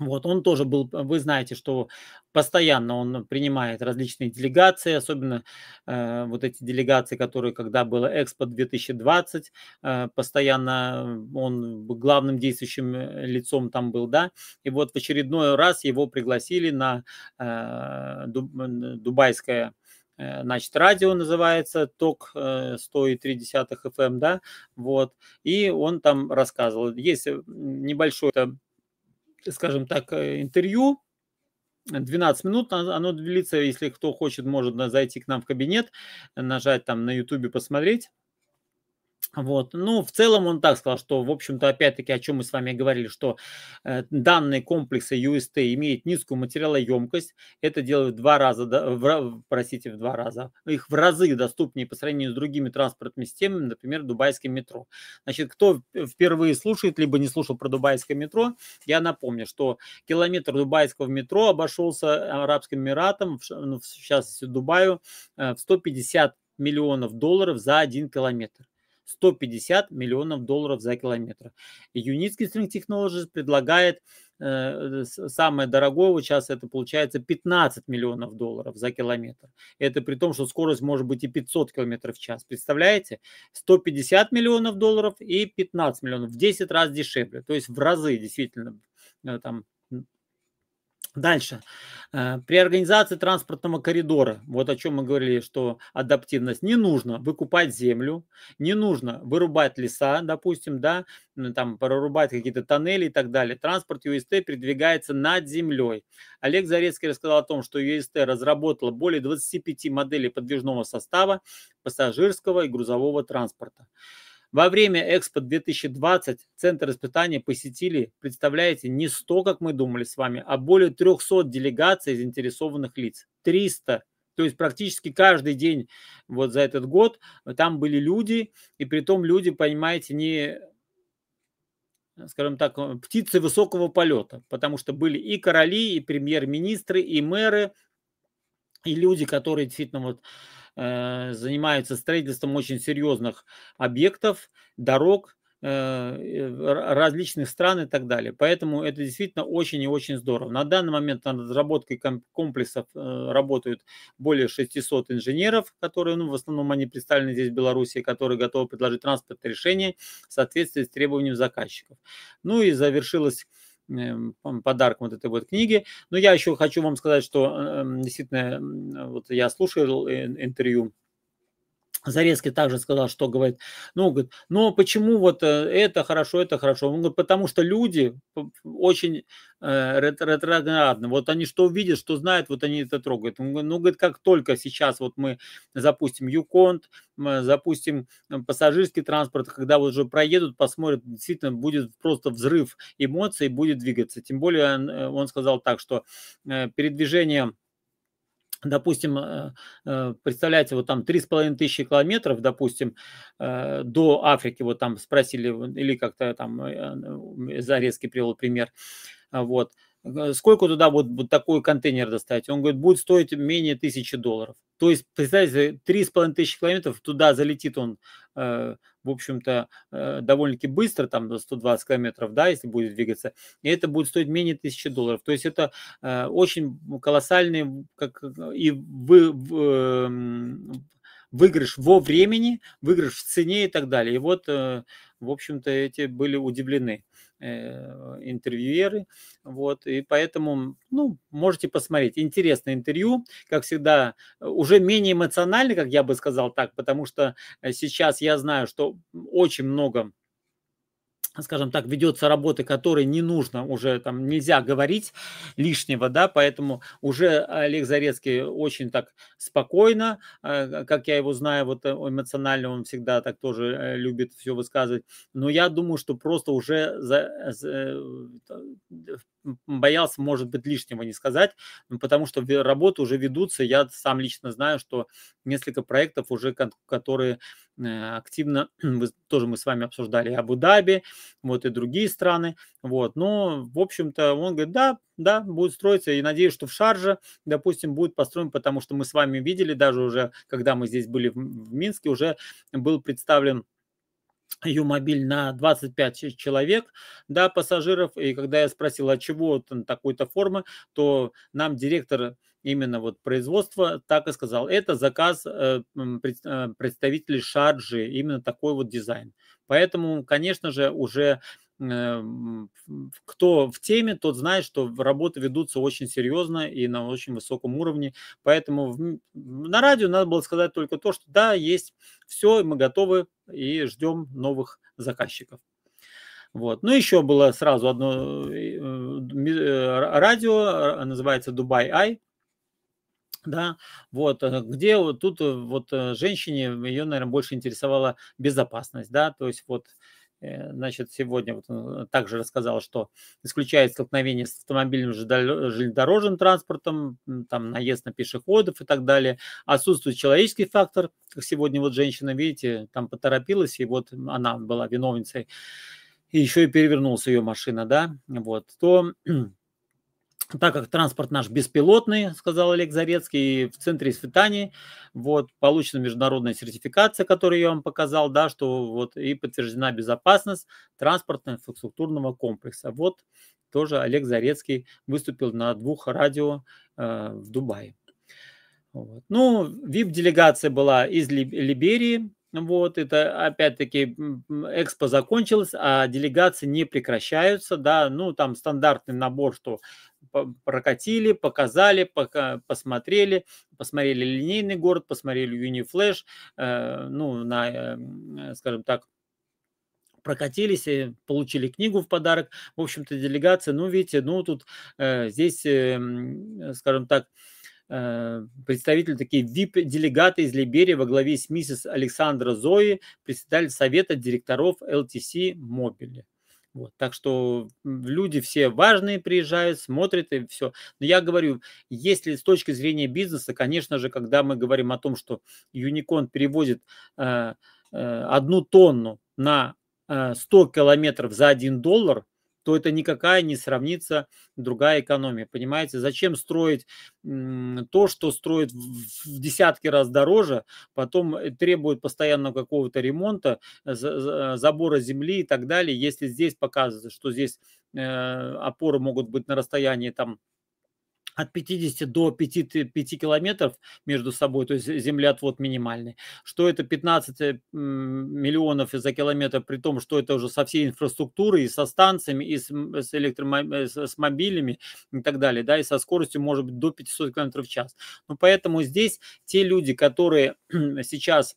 вот, он тоже был, э, вы знаете, что постоянно он принимает различные делегации, особенно э, вот эти делегации, которые, когда было Экспо 2020, э, постоянно э, он главным действующим э, лицом там был, да, и вот в очередной раз его пригласили на э, дубайское значит, радио называется, ток 103,3 FM, эм, да, вот, и он там рассказывал. Есть небольшой скажем так, э, интервью. 12 минут а, оно длится, если кто хочет, может зайти к нам в кабинет, нажать там на YouTube посмотреть. Вот. Ну, в целом он так сказал, что, в общем-то, опять-таки, о чем мы с вами говорили, что э, данные комплекса UST имеют низкую материалоемкость. Это делают в два раза, да, в, простите, в два раза. Их в разы доступнее по сравнению с другими транспортными системами, например, дубайским метро. Значит, кто впервые слушает, либо не слушал про дубайское метро, я напомню, что километр дубайского метро обошелся Арабским Эмиратом, в, ну, в частности Дубаю, э, в 150 миллионов долларов за один километр. 150 миллионов долларов за километр. И Unitsky String Technologies предлагает э, самое дорогое вот сейчас это получается 15 миллионов долларов за километр. Это при том, что скорость может быть и 500 километров в час. Представляете? 150 миллионов долларов и 15 миллионов. В 10 раз дешевле. То есть в разы действительно э, там Дальше. Э, при организации транспортного коридора, вот о чем мы говорили, что адаптивность, не нужно выкупать землю, не нужно вырубать леса, допустим, да, там прорубать какие-то тоннели и так далее. Транспорт ЮСТ передвигается над землей. Олег Зарецкий рассказал о том, что ЮСТ разработала более 25 моделей подвижного состава пассажирского и грузового транспорта. Во время Экспо 2020 центр испытания посетили, представляете, не 100, как мы думали с вами, а более 300 делегаций заинтересованных лиц. 300 то есть практически каждый день вот за этот год там были люди, и при том люди, понимаете, не, скажем так, птицы высокого полета, потому что были и короли, и премьер-министры, и мэры, и люди, которые действительно вот Э, занимаются строительством очень серьезных объектов, дорог, э, различных стран и так далее. Поэтому это действительно очень и очень здорово. На данный момент над разработкой комплексов э, работают более 600 инженеров, которые, ну, в основном они представлены здесь в Беларуси, которые готовы предложить транспортное решение в соответствии с требованиями заказчиков. Ну и завершилась подарком вот этой вот книги. Но я еще хочу вам сказать, что э, эм, действительно вот я слушал интервью Зарецкий также сказал, что говорит, ну, говорит, но «Ну, почему вот э, это хорошо, это хорошо. Он говорит, потому что люди очень э, ретроградны. Вот они что увидят, что знают, вот они это трогают. Он говорит, ну, говорит, как только сейчас вот мы запустим Юконт, запустим пассажирский транспорт, когда вот уже проедут, посмотрят, действительно будет просто взрыв эмоций, будет двигаться. Тем более он э, сказал так, что э, передвижение допустим, э, э, представляете, вот там 3,5 тысячи километров, допустим, э, до Африки, вот там спросили, или как-то там Зарецкий привел пример, вот, сколько туда вот будет такой контейнер достать? Он говорит, будет стоить менее тысячи долларов. То есть, представьте, 3,5 тысячи километров туда залетит он Э, в общем-то, э, довольно-таки быстро, там до 120 километров, да, если будет двигаться, и это будет стоить менее 1000 долларов. То есть это э, очень колоссальные, как и вы, эм, выигрыш во времени, выигрыш в цене и так далее. И вот, э, в общем-то, эти были удивлены э, интервьюеры, вот, и поэтому, ну, можете посмотреть, интересное интервью, как всегда, уже менее эмоционально, как я бы сказал так, потому что э, сейчас я знаю, что очень много скажем так, ведется работы, которые не нужно уже, там нельзя говорить лишнего, да, поэтому уже Олег Зарецкий очень так спокойно, э, как я его знаю, вот э, эмоционально он всегда так тоже э, любит все высказывать, но я думаю, что просто уже за, за, боялся, может быть, лишнего не сказать, потому что работы уже ведутся, я сам лично знаю, что несколько проектов уже, которые Э, активно, тоже мы с вами обсуждали Абу-Даби, вот и другие страны, вот, но, в общем-то, он говорит, да, да, будет строиться, и надеюсь, что в Шарже, допустим, будет построен, потому что мы с вами видели даже уже, когда мы здесь были в, в Минске, уже был представлен мобиль на 25 человек, да, пассажиров, и когда я спросил, а чего там такой-то формы, то нам директор именно вот производство, так и сказал. Это заказ э, э, представителей Шарджи, именно такой вот дизайн. Поэтому, конечно же, уже э, кто в теме, тот знает, что работы ведутся очень серьезно и на очень высоком уровне. Поэтому на радио надо было сказать только то, что да, есть все, мы готовы и ждем новых заказчиков. Вот. Ну, еще было сразу одно радио, а, называется Дубай Ай. да, вот, э, где вот тут э, вот э, женщине, ее, наверное, больше интересовала безопасность, да, то есть вот, значит, сегодня вот он также рассказал, что исключает столкновение с автомобильным железнодорожным транспортом, там наезд на пешеходов и так далее. Отсутствует человеческий фактор, как сегодня вот женщина, видите, там поторопилась, и вот она была виновницей, и еще и перевернулась ее машина, да, вот, то так как транспорт наш беспилотный, сказал Олег Зарецкий, в центре испытаний вот, получена международная сертификация, которую я вам показал, да, что вот и подтверждена безопасность транспортно-инфраструктурного комплекса. Вот тоже Олег Зарецкий выступил на двух радио э, в Дубае. Вот. Ну, VIP-делегация была из Либерии, вот, это опять-таки экспо закончилось, а делегации не прекращаются, да, ну, там стандартный набор, что прокатили, показали, пока, посмотрели, посмотрели линейный город, посмотрели Uniflash, э, ну, на, э, скажем так, прокатились, и получили книгу в подарок. В общем-то, делегация, ну, видите, ну, тут э, здесь, скажем так, представитель такие VIP-делегаты из Либерии во главе с миссис Александра Зои, председатель совета директоров LTC Мобили. Вот, так что люди все важные приезжают, смотрят и все. Но я говорю, если с точки зрения бизнеса, конечно же, когда мы говорим о том, что Unicorn перевозит э, э, одну тонну на 100 э, километров за 1 доллар – то это никакая не сравнится другая экономия. Понимаете, зачем строить то, что строит в десятки раз дороже, потом э, требует постоянно какого-то ремонта, э, забора земли и так далее, если здесь показывается, что здесь э, опоры могут быть на расстоянии там от 50 до 5, 5 километров между собой, то есть землеотвод минимальный, что это 15 миллионов за километр, при том, что это уже со всей инфраструктурой, и со станциями, и с, с, с мобилями и так далее, да, и со скоростью может быть до 500 километров в час. Но ну, поэтому здесь те люди, которые сейчас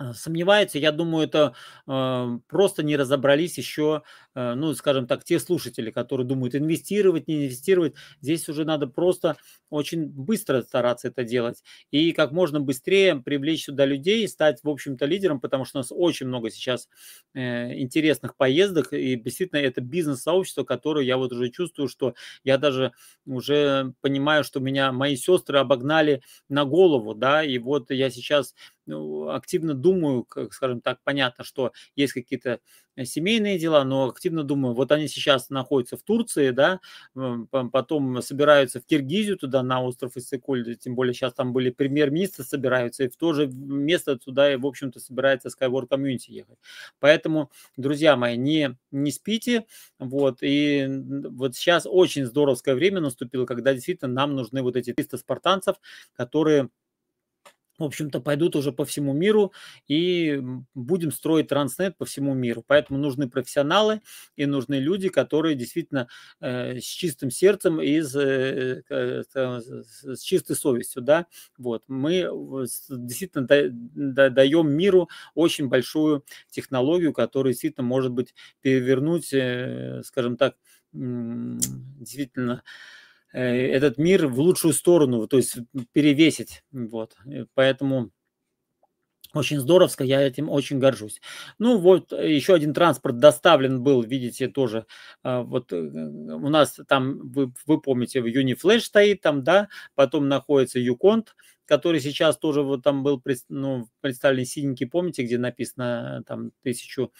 э, сомневаются, я думаю, это э, просто не разобрались еще Э, ну, скажем так, те слушатели, которые думают инвестировать, не инвестировать, здесь уже надо просто очень быстро стараться это делать и как можно быстрее привлечь сюда людей, стать, в общем-то, лидером, потому что у нас очень много сейчас э, интересных поездок, и действительно это бизнес-сообщество, которое я вот уже чувствую, что я даже уже понимаю, что меня мои сестры обогнали на голову, да, и вот я сейчас ну, активно думаю, как, скажем так, понятно, что есть какие-то семейные дела, но активно активно думаю, вот они сейчас находятся в Турции, да, потом собираются в Киргизию туда, на остров Иссыкуль, тем более сейчас там были премьер-министры собираются, и в то же место туда, и, в общем-то, собирается Skyward Community ехать. Поэтому, друзья мои, не, не спите, вот, и вот сейчас очень здоровское время наступило, когда действительно нам нужны вот эти 300 спартанцев, которые в общем-то, пойдут уже по всему миру и будем строить транснет по всему миру. Поэтому нужны профессионалы и нужны люди, которые действительно э, с чистым сердцем и с, э, э, э с чистой совестью, да, вот. Мы действительно да, да, даем миру очень большую технологию, которая действительно может быть перевернуть, э, скажем так, действительно Э, этот мир в лучшую сторону, то есть перевесить. Вот. Э, поэтому очень здоровско, я этим очень горжусь. Ну вот э, еще один транспорт доставлен был, видите, тоже. А, вот у нас там, вы, вы помните, в Юнифлэш стоит там, да, потом находится Юконт, который сейчас тоже вот там был ну, представлен синенький, помните, где написано там тысячу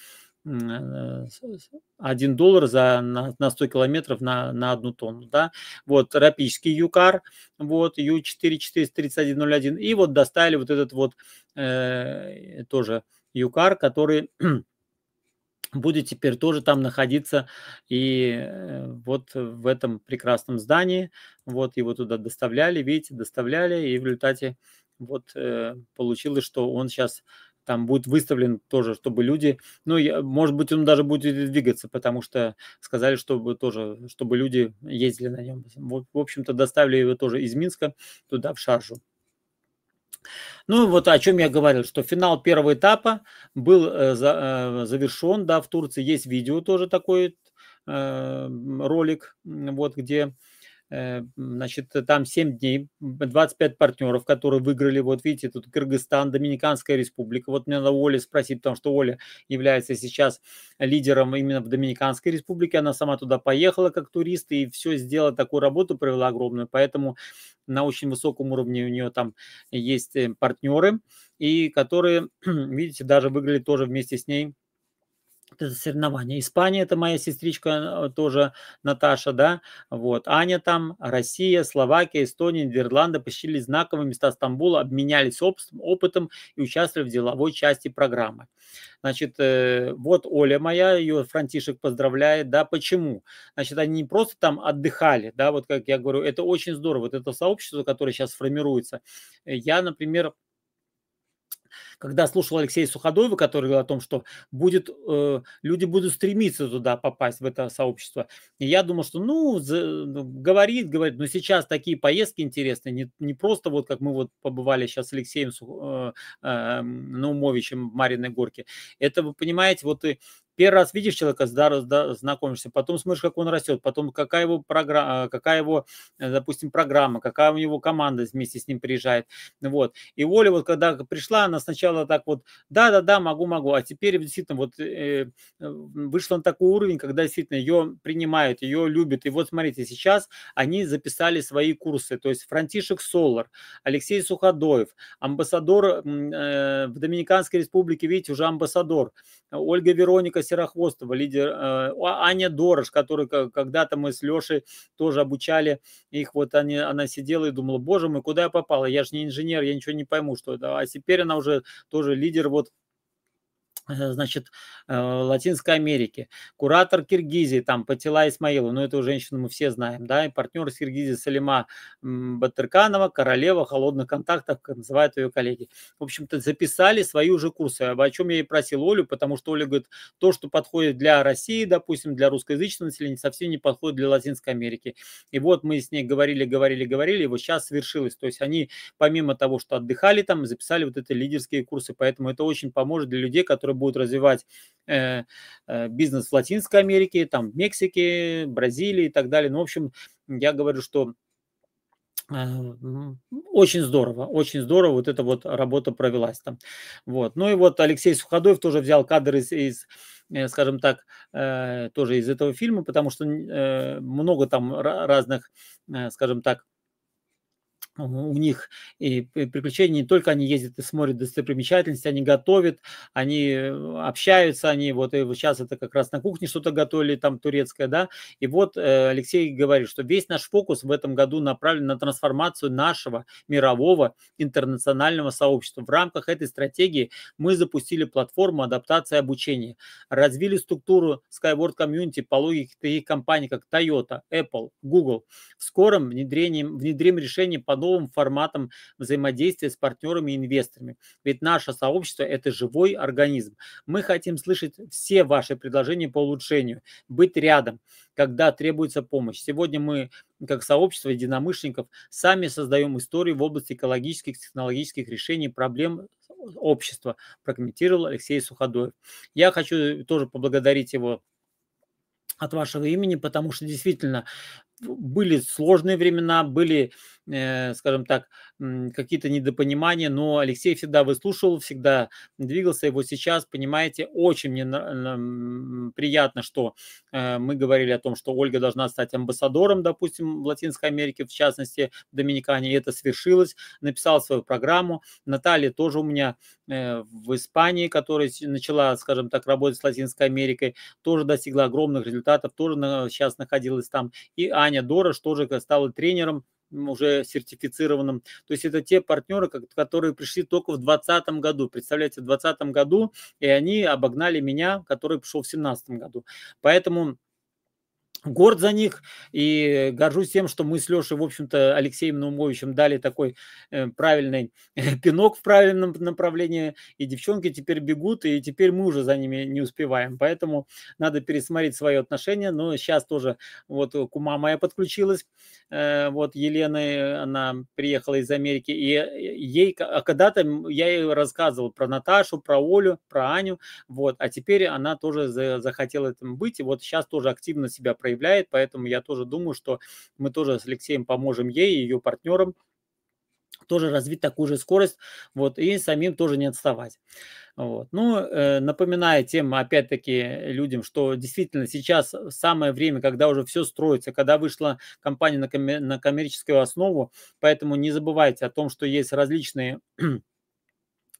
1 э, доллар за, на, на 100 километров на, на одну тонну. Да? Вот рапический ЮКАР, вот Ю4-43101. И вот доставили вот этот вот э, тоже ЮКАР, который будет теперь тоже там находиться и э, вот в этом прекрасном здании. Вот его туда доставляли, видите, доставляли, и в результате вот э, получилось, что он сейчас там будет выставлен тоже, чтобы люди, ну, я, может быть, он даже будет двигаться, потому что сказали, чтобы тоже, чтобы люди ездили на нем. Вот, в общем-то, доставили его тоже из Минска туда, в Шаржу. Ну вот о чем я говорил, что финал первого этапа был э, за, э, завершен, да, в Турции есть видео тоже такой э, ролик, вот где Э, значит, там 7 дней, 25 партнеров, которые выиграли. Вот видите, тут Кыргызстан, Доминиканская республика. Вот мне надо Оля спросить, потому что Оля является сейчас лидером именно в Доминиканской республике. Она сама туда поехала как турист и все сделала, такую работу провела огромную. Поэтому на очень высоком уровне у нее там есть э, партнеры, и которые, видите, даже выиграли тоже вместе с ней это соревнование. Испания, это моя сестричка э, тоже, Наташа, да, вот, Аня там, Россия, Словакия, Эстония, Нидерланды посетили знаковые места Стамбула, обменялись опытом и участвовали в деловой части программы. Значит, э, вот Оля моя, ее Франтишек поздравляет, да, почему? Значит, они не просто там отдыхали, да, вот как я говорю, это очень здорово, вот это сообщество, которое сейчас формируется. Э, я, например, когда слушал Алексея Суходоева, который говорил о том, что будет, э, люди будут стремиться туда попасть, в это сообщество. И я думал, что, ну, ну, говорит, говорит, но сейчас такие поездки интересные, не, не просто вот как мы вот побывали сейчас с Алексеем э, э, эм, Наумовичем в Мариной Горке. Это, вы понимаете, вот и первый раз видишь человека, знакомишься, потом смотришь, как он растет, потом какая его программа, какая его, допустим, программа, какая у него команда вместе с ним приезжает. Вот. И Оля вот когда пришла, она сначала сначала так вот, да-да-да, могу-могу, а теперь действительно вот э, вышла на такой уровень, когда действительно ее принимают, ее любят. И вот смотрите, сейчас они записали свои курсы, то есть Франтишек Солар, Алексей Суходоев, амбассадор э, в Доминиканской республике, видите, уже амбассадор, Ольга Вероника Серохвостова, лидер, э, а, Аня Дорож, который когда-то мы с Лешей тоже обучали, их вот они, она сидела и думала, боже мой, куда я попала, я же не инженер, я ничего не пойму, что это. А теперь она уже тоже лидер вот Э, значит, э, Латинской Америки, куратор Киргизии, там, Патила Исмаилова, ну, эту женщину мы все знаем, да, и партнер с Киргизии Салима Батырканова, королева холодных контактов, как называют ее коллеги. В общем-то, записали свои уже курсы, о чем я и просил Олю, потому что Оля говорит, то, что подходит для России, допустим, для русскоязычного населения, совсем не подходит для Латинской Америки. И вот мы с ней говорили, говорили, говорили, и вот сейчас свершилось. То есть они, помимо того, что отдыхали там, записали вот эти лидерские курсы, поэтому это очень поможет для людей, которые которые будут развивать э, э, бизнес в Латинской Америке, там в Мексике, Бразилии и так далее. Ну, в общем, я говорю, что э, очень здорово, очень здорово вот эта вот работа провелась там. Вот. Ну и вот Алексей Суходоев тоже взял кадры из, из скажем так, тоже из этого фильма, потому что много там разных, скажем так, у них и приключения не только они ездят и смотрят достопримечательности, они готовят, они э, общаются, они вот и э, вот сейчас это как раз на кухне что-то готовили там турецкое, да, и вот э, Алексей говорит, что весь наш фокус в этом году направлен на трансформацию нашего мирового интернационального сообщества. В рамках этой стратегии мы запустили платформу адаптации обучения, развили структуру Skyward Community по логике таких компаний, как Toyota, Apple, Google. В скором внедрением, внедрим решение подобных новым форматом взаимодействия с партнерами и инвесторами. Ведь наше сообщество – это живой организм. Мы хотим слышать все ваши предложения по улучшению, быть рядом, когда требуется помощь. Сегодня мы, как сообщество единомышленников, сами создаем историю в области экологических, технологических решений проблем общества, прокомментировал Алексей Суходоев. Я хочу тоже поблагодарить его от вашего имени, потому что действительно были сложные времена, были, э, скажем так, какие-то недопонимания, но Алексей всегда выслушивал, всегда двигался. И вот сейчас, понимаете, очень мне приятно, что э, мы говорили о том, что Ольга должна стать амбассадором, допустим, в Латинской Америке, в частности, в Доминикане. И это свершилось. Написал свою программу. Наталья тоже у меня э, в Испании, которая начала, скажем так, работать с Латинской Америкой, тоже достигла огромных результатов, тоже сейчас находилась там. И Аня Аня Дорош тоже стал тренером уже сертифицированным. То есть это те партнеры, которые пришли только в 2020 году. Представляете, в 2020 году, и они обогнали меня, который пришел в 2017 году. Поэтому горд за них и горжусь тем, что мы с Лешей, в общем-то, Алексеем Наумовичем дали такой э, правильный пинок в правильном направлении, и девчонки теперь бегут, и теперь мы уже за ними не успеваем, поэтому надо пересмотреть свои отношения, но сейчас тоже вот кума моя подключилась, э, вот Елена, она приехала из Америки, и э, ей, а когда-то я ей рассказывал про Наташу, про Олю, про Аню, вот, а теперь она тоже захотела этим быть, и вот сейчас тоже активно себя проявляет проявляет, поэтому я тоже думаю, что мы тоже с Алексеем поможем ей и ее партнерам тоже развить такую же скорость, вот, и самим тоже не отставать. Вот. Ну, э, напоминая тем, опять-таки, людям, что действительно сейчас самое время, когда уже все строится, когда вышла компания на, коммер на коммерческую основу, поэтому не забывайте о том, что есть различные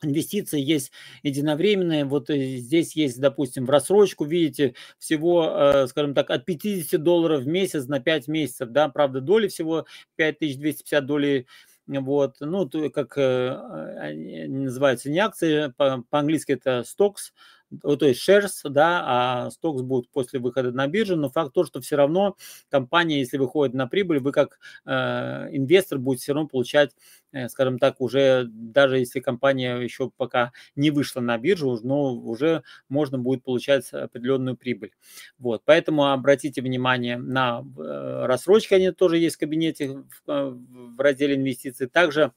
Инвестиции есть единовременные. Вот э, здесь есть, допустим, в рассрочку, видите, всего, э, скажем так, от 50 долларов в месяц на 5 месяцев. Да, правда, доли всего 5250 долей вот, ну, то, как э, а, они называются, не акции, по- по-английски это stocks, ну, то есть shares, да, а стокс будет после выхода на биржу, но факт то, что все равно компания, если выходит на прибыль, вы как э, инвестор будете все равно получать, э, скажем так, уже даже если компания еще пока не вышла на биржу, но уже можно будет получать определенную прибыль. Вот, поэтому обратите внимание на э, рассрочки, они тоже есть в кабинете в, э, в разделе инвестиций. Также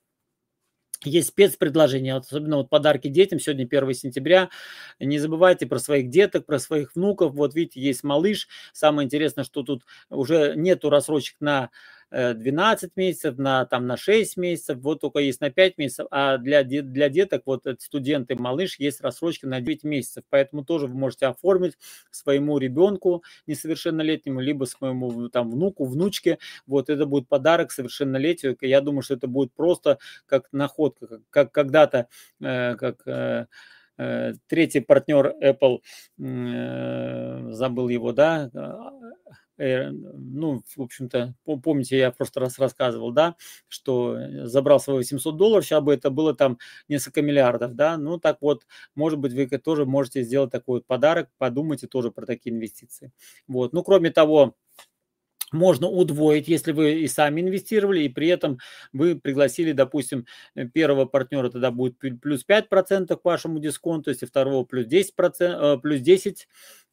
есть спецпредложения, особенно вот подарки детям. Сегодня 1 сентября. Не забывайте про своих деток, про своих внуков. Вот видите, есть малыш. Самое интересное, что тут уже нету рассрочек на 12 э, месяцев, на, там, на 6 месяцев, вот только есть на 5 месяцев, а для, для деток, вот студенты, малыш, есть рассрочка на 9 месяцев, поэтому тоже вы можете оформить своему ребенку несовершеннолетнему, либо своему там внуку, внучке, вот это будет подарок совершеннолетию, я думаю, что это будет просто как находка, как, как когда-то, э, как... Э, э третий партнер Apple, э, забыл его, да, Э, ну, в общем-то, помните, я просто раз рассказывал, да, что э, забрал свои 800 долларов, сейчас бы это было там несколько миллиардов, да, ну, так вот, может быть, вы тоже можете сделать такой вот подарок, подумайте тоже про такие инвестиции. Вот, ну, кроме того, можно удвоить, если вы и сами инвестировали, и при этом вы пригласили, допустим, э, первого партнера, тогда будет плюс 5% к вашему дисконту, если второго плюс 10%, плюс 10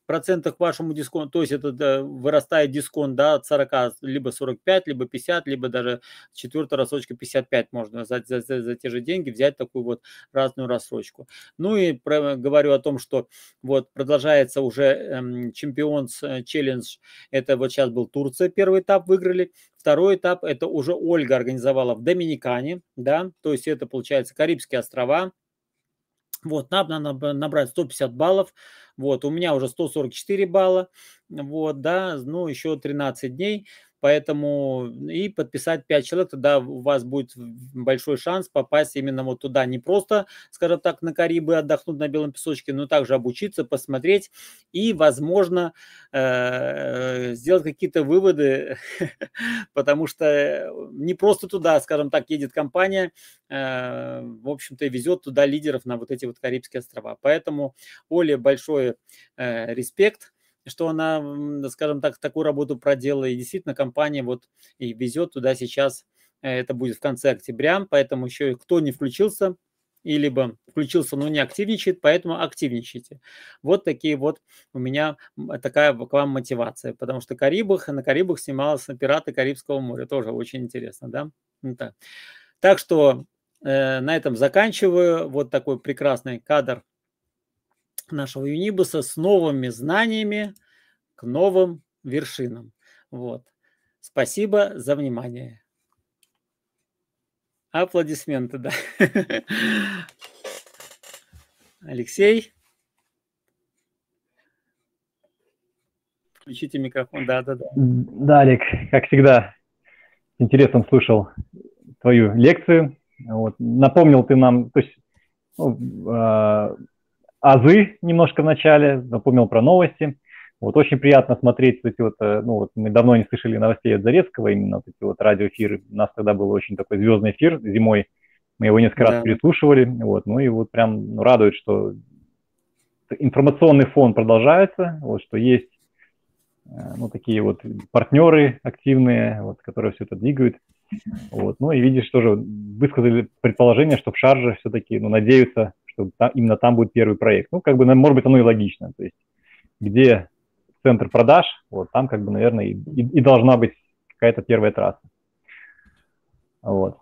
процентах вашему дисконту, то есть это вырастает дисконт да, от 40, либо 45, либо 50, либо даже четвертая рассрочка 55 можно за, за, за, за те же деньги взять такую вот разную рассрочку. Ну и про, говорю о том, что вот продолжается уже эм, чемпионс э, челлендж, это вот сейчас был Турция, первый этап выиграли, Второй этап – это уже Ольга организовала в Доминикане, да, то есть это, получается, Карибские острова, вот, надо набрать 150 баллов. Вот, у меня уже 144 балла. Вот, да, ну, еще 13 дней. Поэтому и подписать 5 человек, тогда у вас будет большой шанс попасть именно вот туда. Не просто, скажем так, на Карибы отдохнуть на белом песочке, но также обучиться, посмотреть и, возможно, э, сделать какие-то выводы, потому что не просто туда, скажем так, едет компания, э, в общем-то, везет туда лидеров на вот эти вот Карибские острова. Поэтому Оле большой э, респект что она, скажем так, такую работу проделала. И действительно, компания вот и везет туда сейчас. Э, это будет в конце октября, поэтому еще кто не включился, и либо включился, но не активничает, поэтому активничайте. Вот такие вот у меня такая к вам мотивация, потому что Карибах, на Карибах снималась «Пираты Карибского моря», тоже очень интересно, да? Ну, так. так что э, на этом заканчиваю. Вот такой прекрасный кадр нашего Юнибуса с новыми знаниями к новым вершинам. Вот. Спасибо за внимание. Аплодисменты, да. Алексей. Включите микрофон, да, да, да. Да, Дарик, как всегда, с интересом слушал твою лекцию. Вот. Напомнил ты нам, то есть ну, а, азы немножко в начале, напомнил про новости. Вот очень приятно смотреть вот эти вот, э, ну вот мы давно не слышали новостей от Зарецкого, именно вот эти вот радиоэфиры. У нас тогда был очень такой звездный эфир зимой, мы его несколько да. раз переслушивали, вот, ну и вот прям ну, радует, что информационный фон продолжается, вот, что есть э, ну, такие вот партнеры активные, вот, которые все это двигают. Вот, ну и видишь, тоже высказали предположение, что в шарже все-таки ну, надеются что та, именно там будет первый проект. Ну, как бы, может быть, оно и логично. То есть, где центр продаж, вот там, как бы, наверное, и, и должна быть какая-то первая трасса. Вот.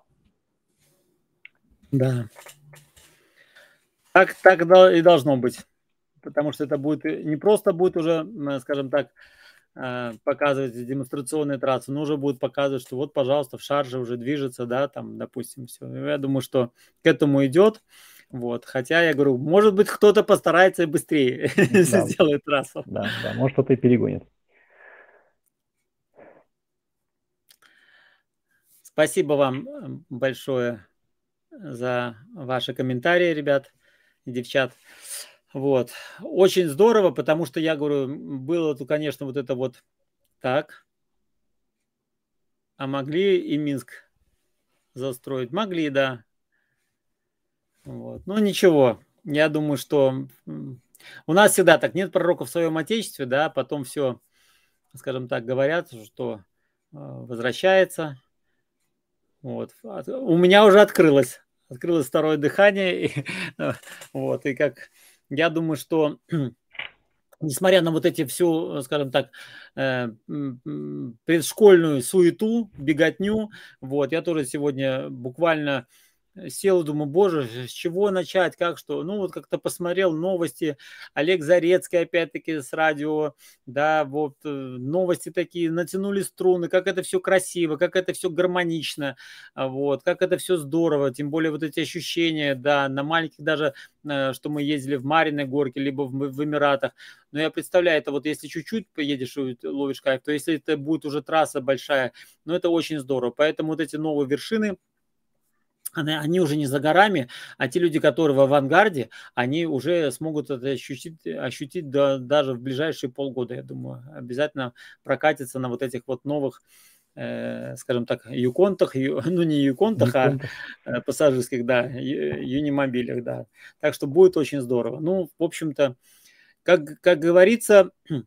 Да. Так, так и должно быть. Потому что это будет э, не просто будет уже, э, скажем так, э, показывать демонстрационные трассы, но уже будут показывать, что вот, пожалуйста, в шарже уже движется, да, там, допустим, все. Я думаю, что к этому идет. Вот, хотя я говорю, может быть, кто-то постарается быстрее да. сделает трассу. Да, да, может, кто-то и перегонит. Спасибо вам эм, большое э, за ваши комментарии, ребят и девчат. Вот. Очень здорово, потому что, я говорю, было тут, конечно, вот это вот так. А могли и Минск застроить? Могли, да. Вот. Ну ничего, я думаю, что у нас всегда так, нет пророка в своем отечестве, да, потом все, скажем так, говорят, что э, возвращается. Вот. У меня уже открылось, открылось второе дыхание. И, вот, и как я думаю, что несмотря на вот эти всю, скажем так, э, предшкольную суету, беготню, вот, я тоже сегодня буквально Э, сел, думаю, боже, с чего начать, как что. Ну, вот как-то посмотрел новости. Олег Зарецкий, опять-таки, с радио, да, вот э, новости такие, натянули струны, как это все красиво, как это все гармонично, а, вот, как это все здорово, тем более вот эти ощущения, да, на маленьких даже, э, что мы ездили в Мариной горке, либо в, в Эмиратах. Но я представляю, это вот если чуть-чуть поедешь и ловишь кайф, то если это будет уже трасса большая, ну, это очень здорово. Поэтому вот эти новые вершины – они уже не за горами, а те люди, которые в авангарде, они уже смогут это ощутить, ощутить до, даже в ближайшие полгода, я думаю. Обязательно прокатится на вот этих вот новых, э, скажем так, юконтах, ю, ну не юконтах, а, юконтах. а э, пассажирских, да, ю, юнимобилях, да. Так что будет очень здорово. Ну, в общем-то, как, как говорится,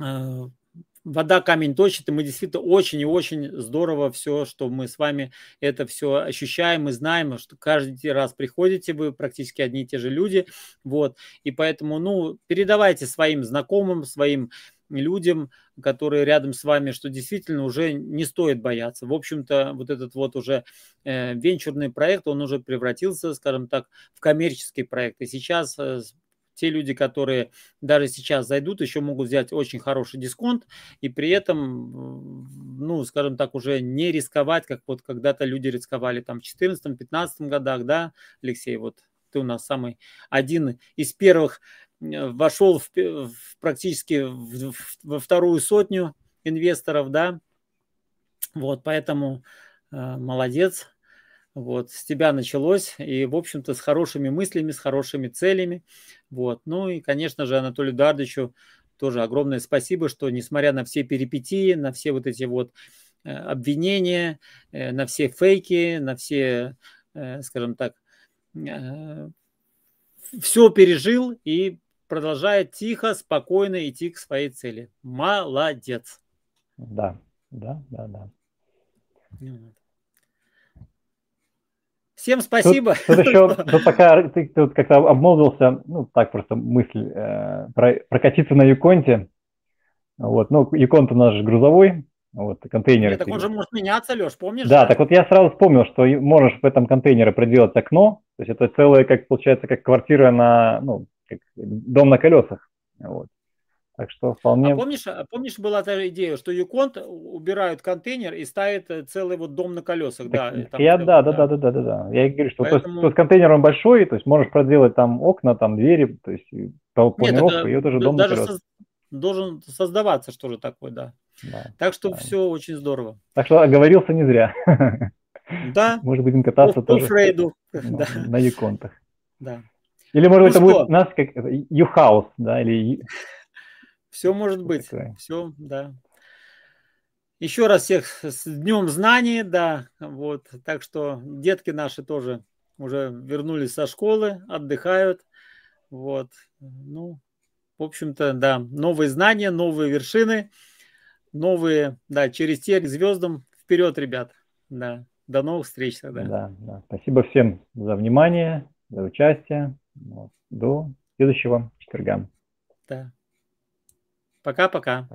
э, вода камень точит, и мы действительно очень и очень здорово все, что мы с вами это все ощущаем и знаем, что каждый раз приходите вы практически одни и те же люди, вот, и поэтому, ну, передавайте своим знакомым, своим людям, которые рядом с вами, что действительно уже не стоит бояться. В общем-то, вот этот вот уже э, венчурный проект, он уже превратился, скажем так, в коммерческий проект. И сейчас э, те люди, которые даже сейчас зайдут, еще могут взять очень хороший дисконт и при этом, ну, скажем так, уже не рисковать, как вот когда-то люди рисковали там в 14-15 годах, да, Алексей, вот ты у нас самый один из первых э, вошел в, в практически в, в, во вторую сотню инвесторов, да, вот, поэтому э, молодец, вот, с тебя началось, и, в общем-то, с хорошими мыслями, с хорошими целями. Вот. Ну и, конечно же, Анатолию Дардычу тоже огромное спасибо, что, несмотря на все перипетии, на все вот эти вот э, обвинения, э, на все фейки, на все, э, скажем так, все пережил и продолжает тихо, спокойно идти к своей цели. Молодец. Да, да, да, да. Ну Всем спасибо. Тут, тут еще, тут пока ты тут как-то обмолвился, ну, так просто мысль, э, про, прокатиться на Юконте. Вот, ну, Юконт у нас же грузовой, вот, контейнеры. Нет, так он же может меняться, Леш, помнишь? Да, да, так вот я сразу вспомнил, что можешь в этом контейнере проделать окно, то есть это целое, как получается, как квартира на, ну, как дом на колесах. Вот. Так что вполне... А помнишь, а помнишь, была та идея, что Юконт убирают контейнер и ставит э, целый вот дом на колесах, да? Э, там я, да, да, да, да, да, да, да. Я говорю, что Поэтому... то, то, контейнер он большой, то есть можешь проделать там окна, там двери, то есть э, планировку, Нет, и это же дом на колесах. Со... Должен создаваться что же такое, да. да так что да. все очень здорово. Так что оговорился не зря. Да. Может, будем кататься по, тоже. По Фрейду. Ну, да. На Юконтах. Да. Или, может ну это что? будет у нас как Юхаус, да, или все может быть. Такое? Все, да. Еще раз всех с Днем Знаний, да, вот. Так что детки наши тоже уже вернулись со школы, отдыхают, вот. Ну, в общем-то, да, новые знания, новые вершины, новые, да, через те к звездам вперед, ребят, да. До новых встреч тогда. Да, да. Спасибо всем за внимание, за участие. Вот. До следующего четверга. Да. Пока-пока.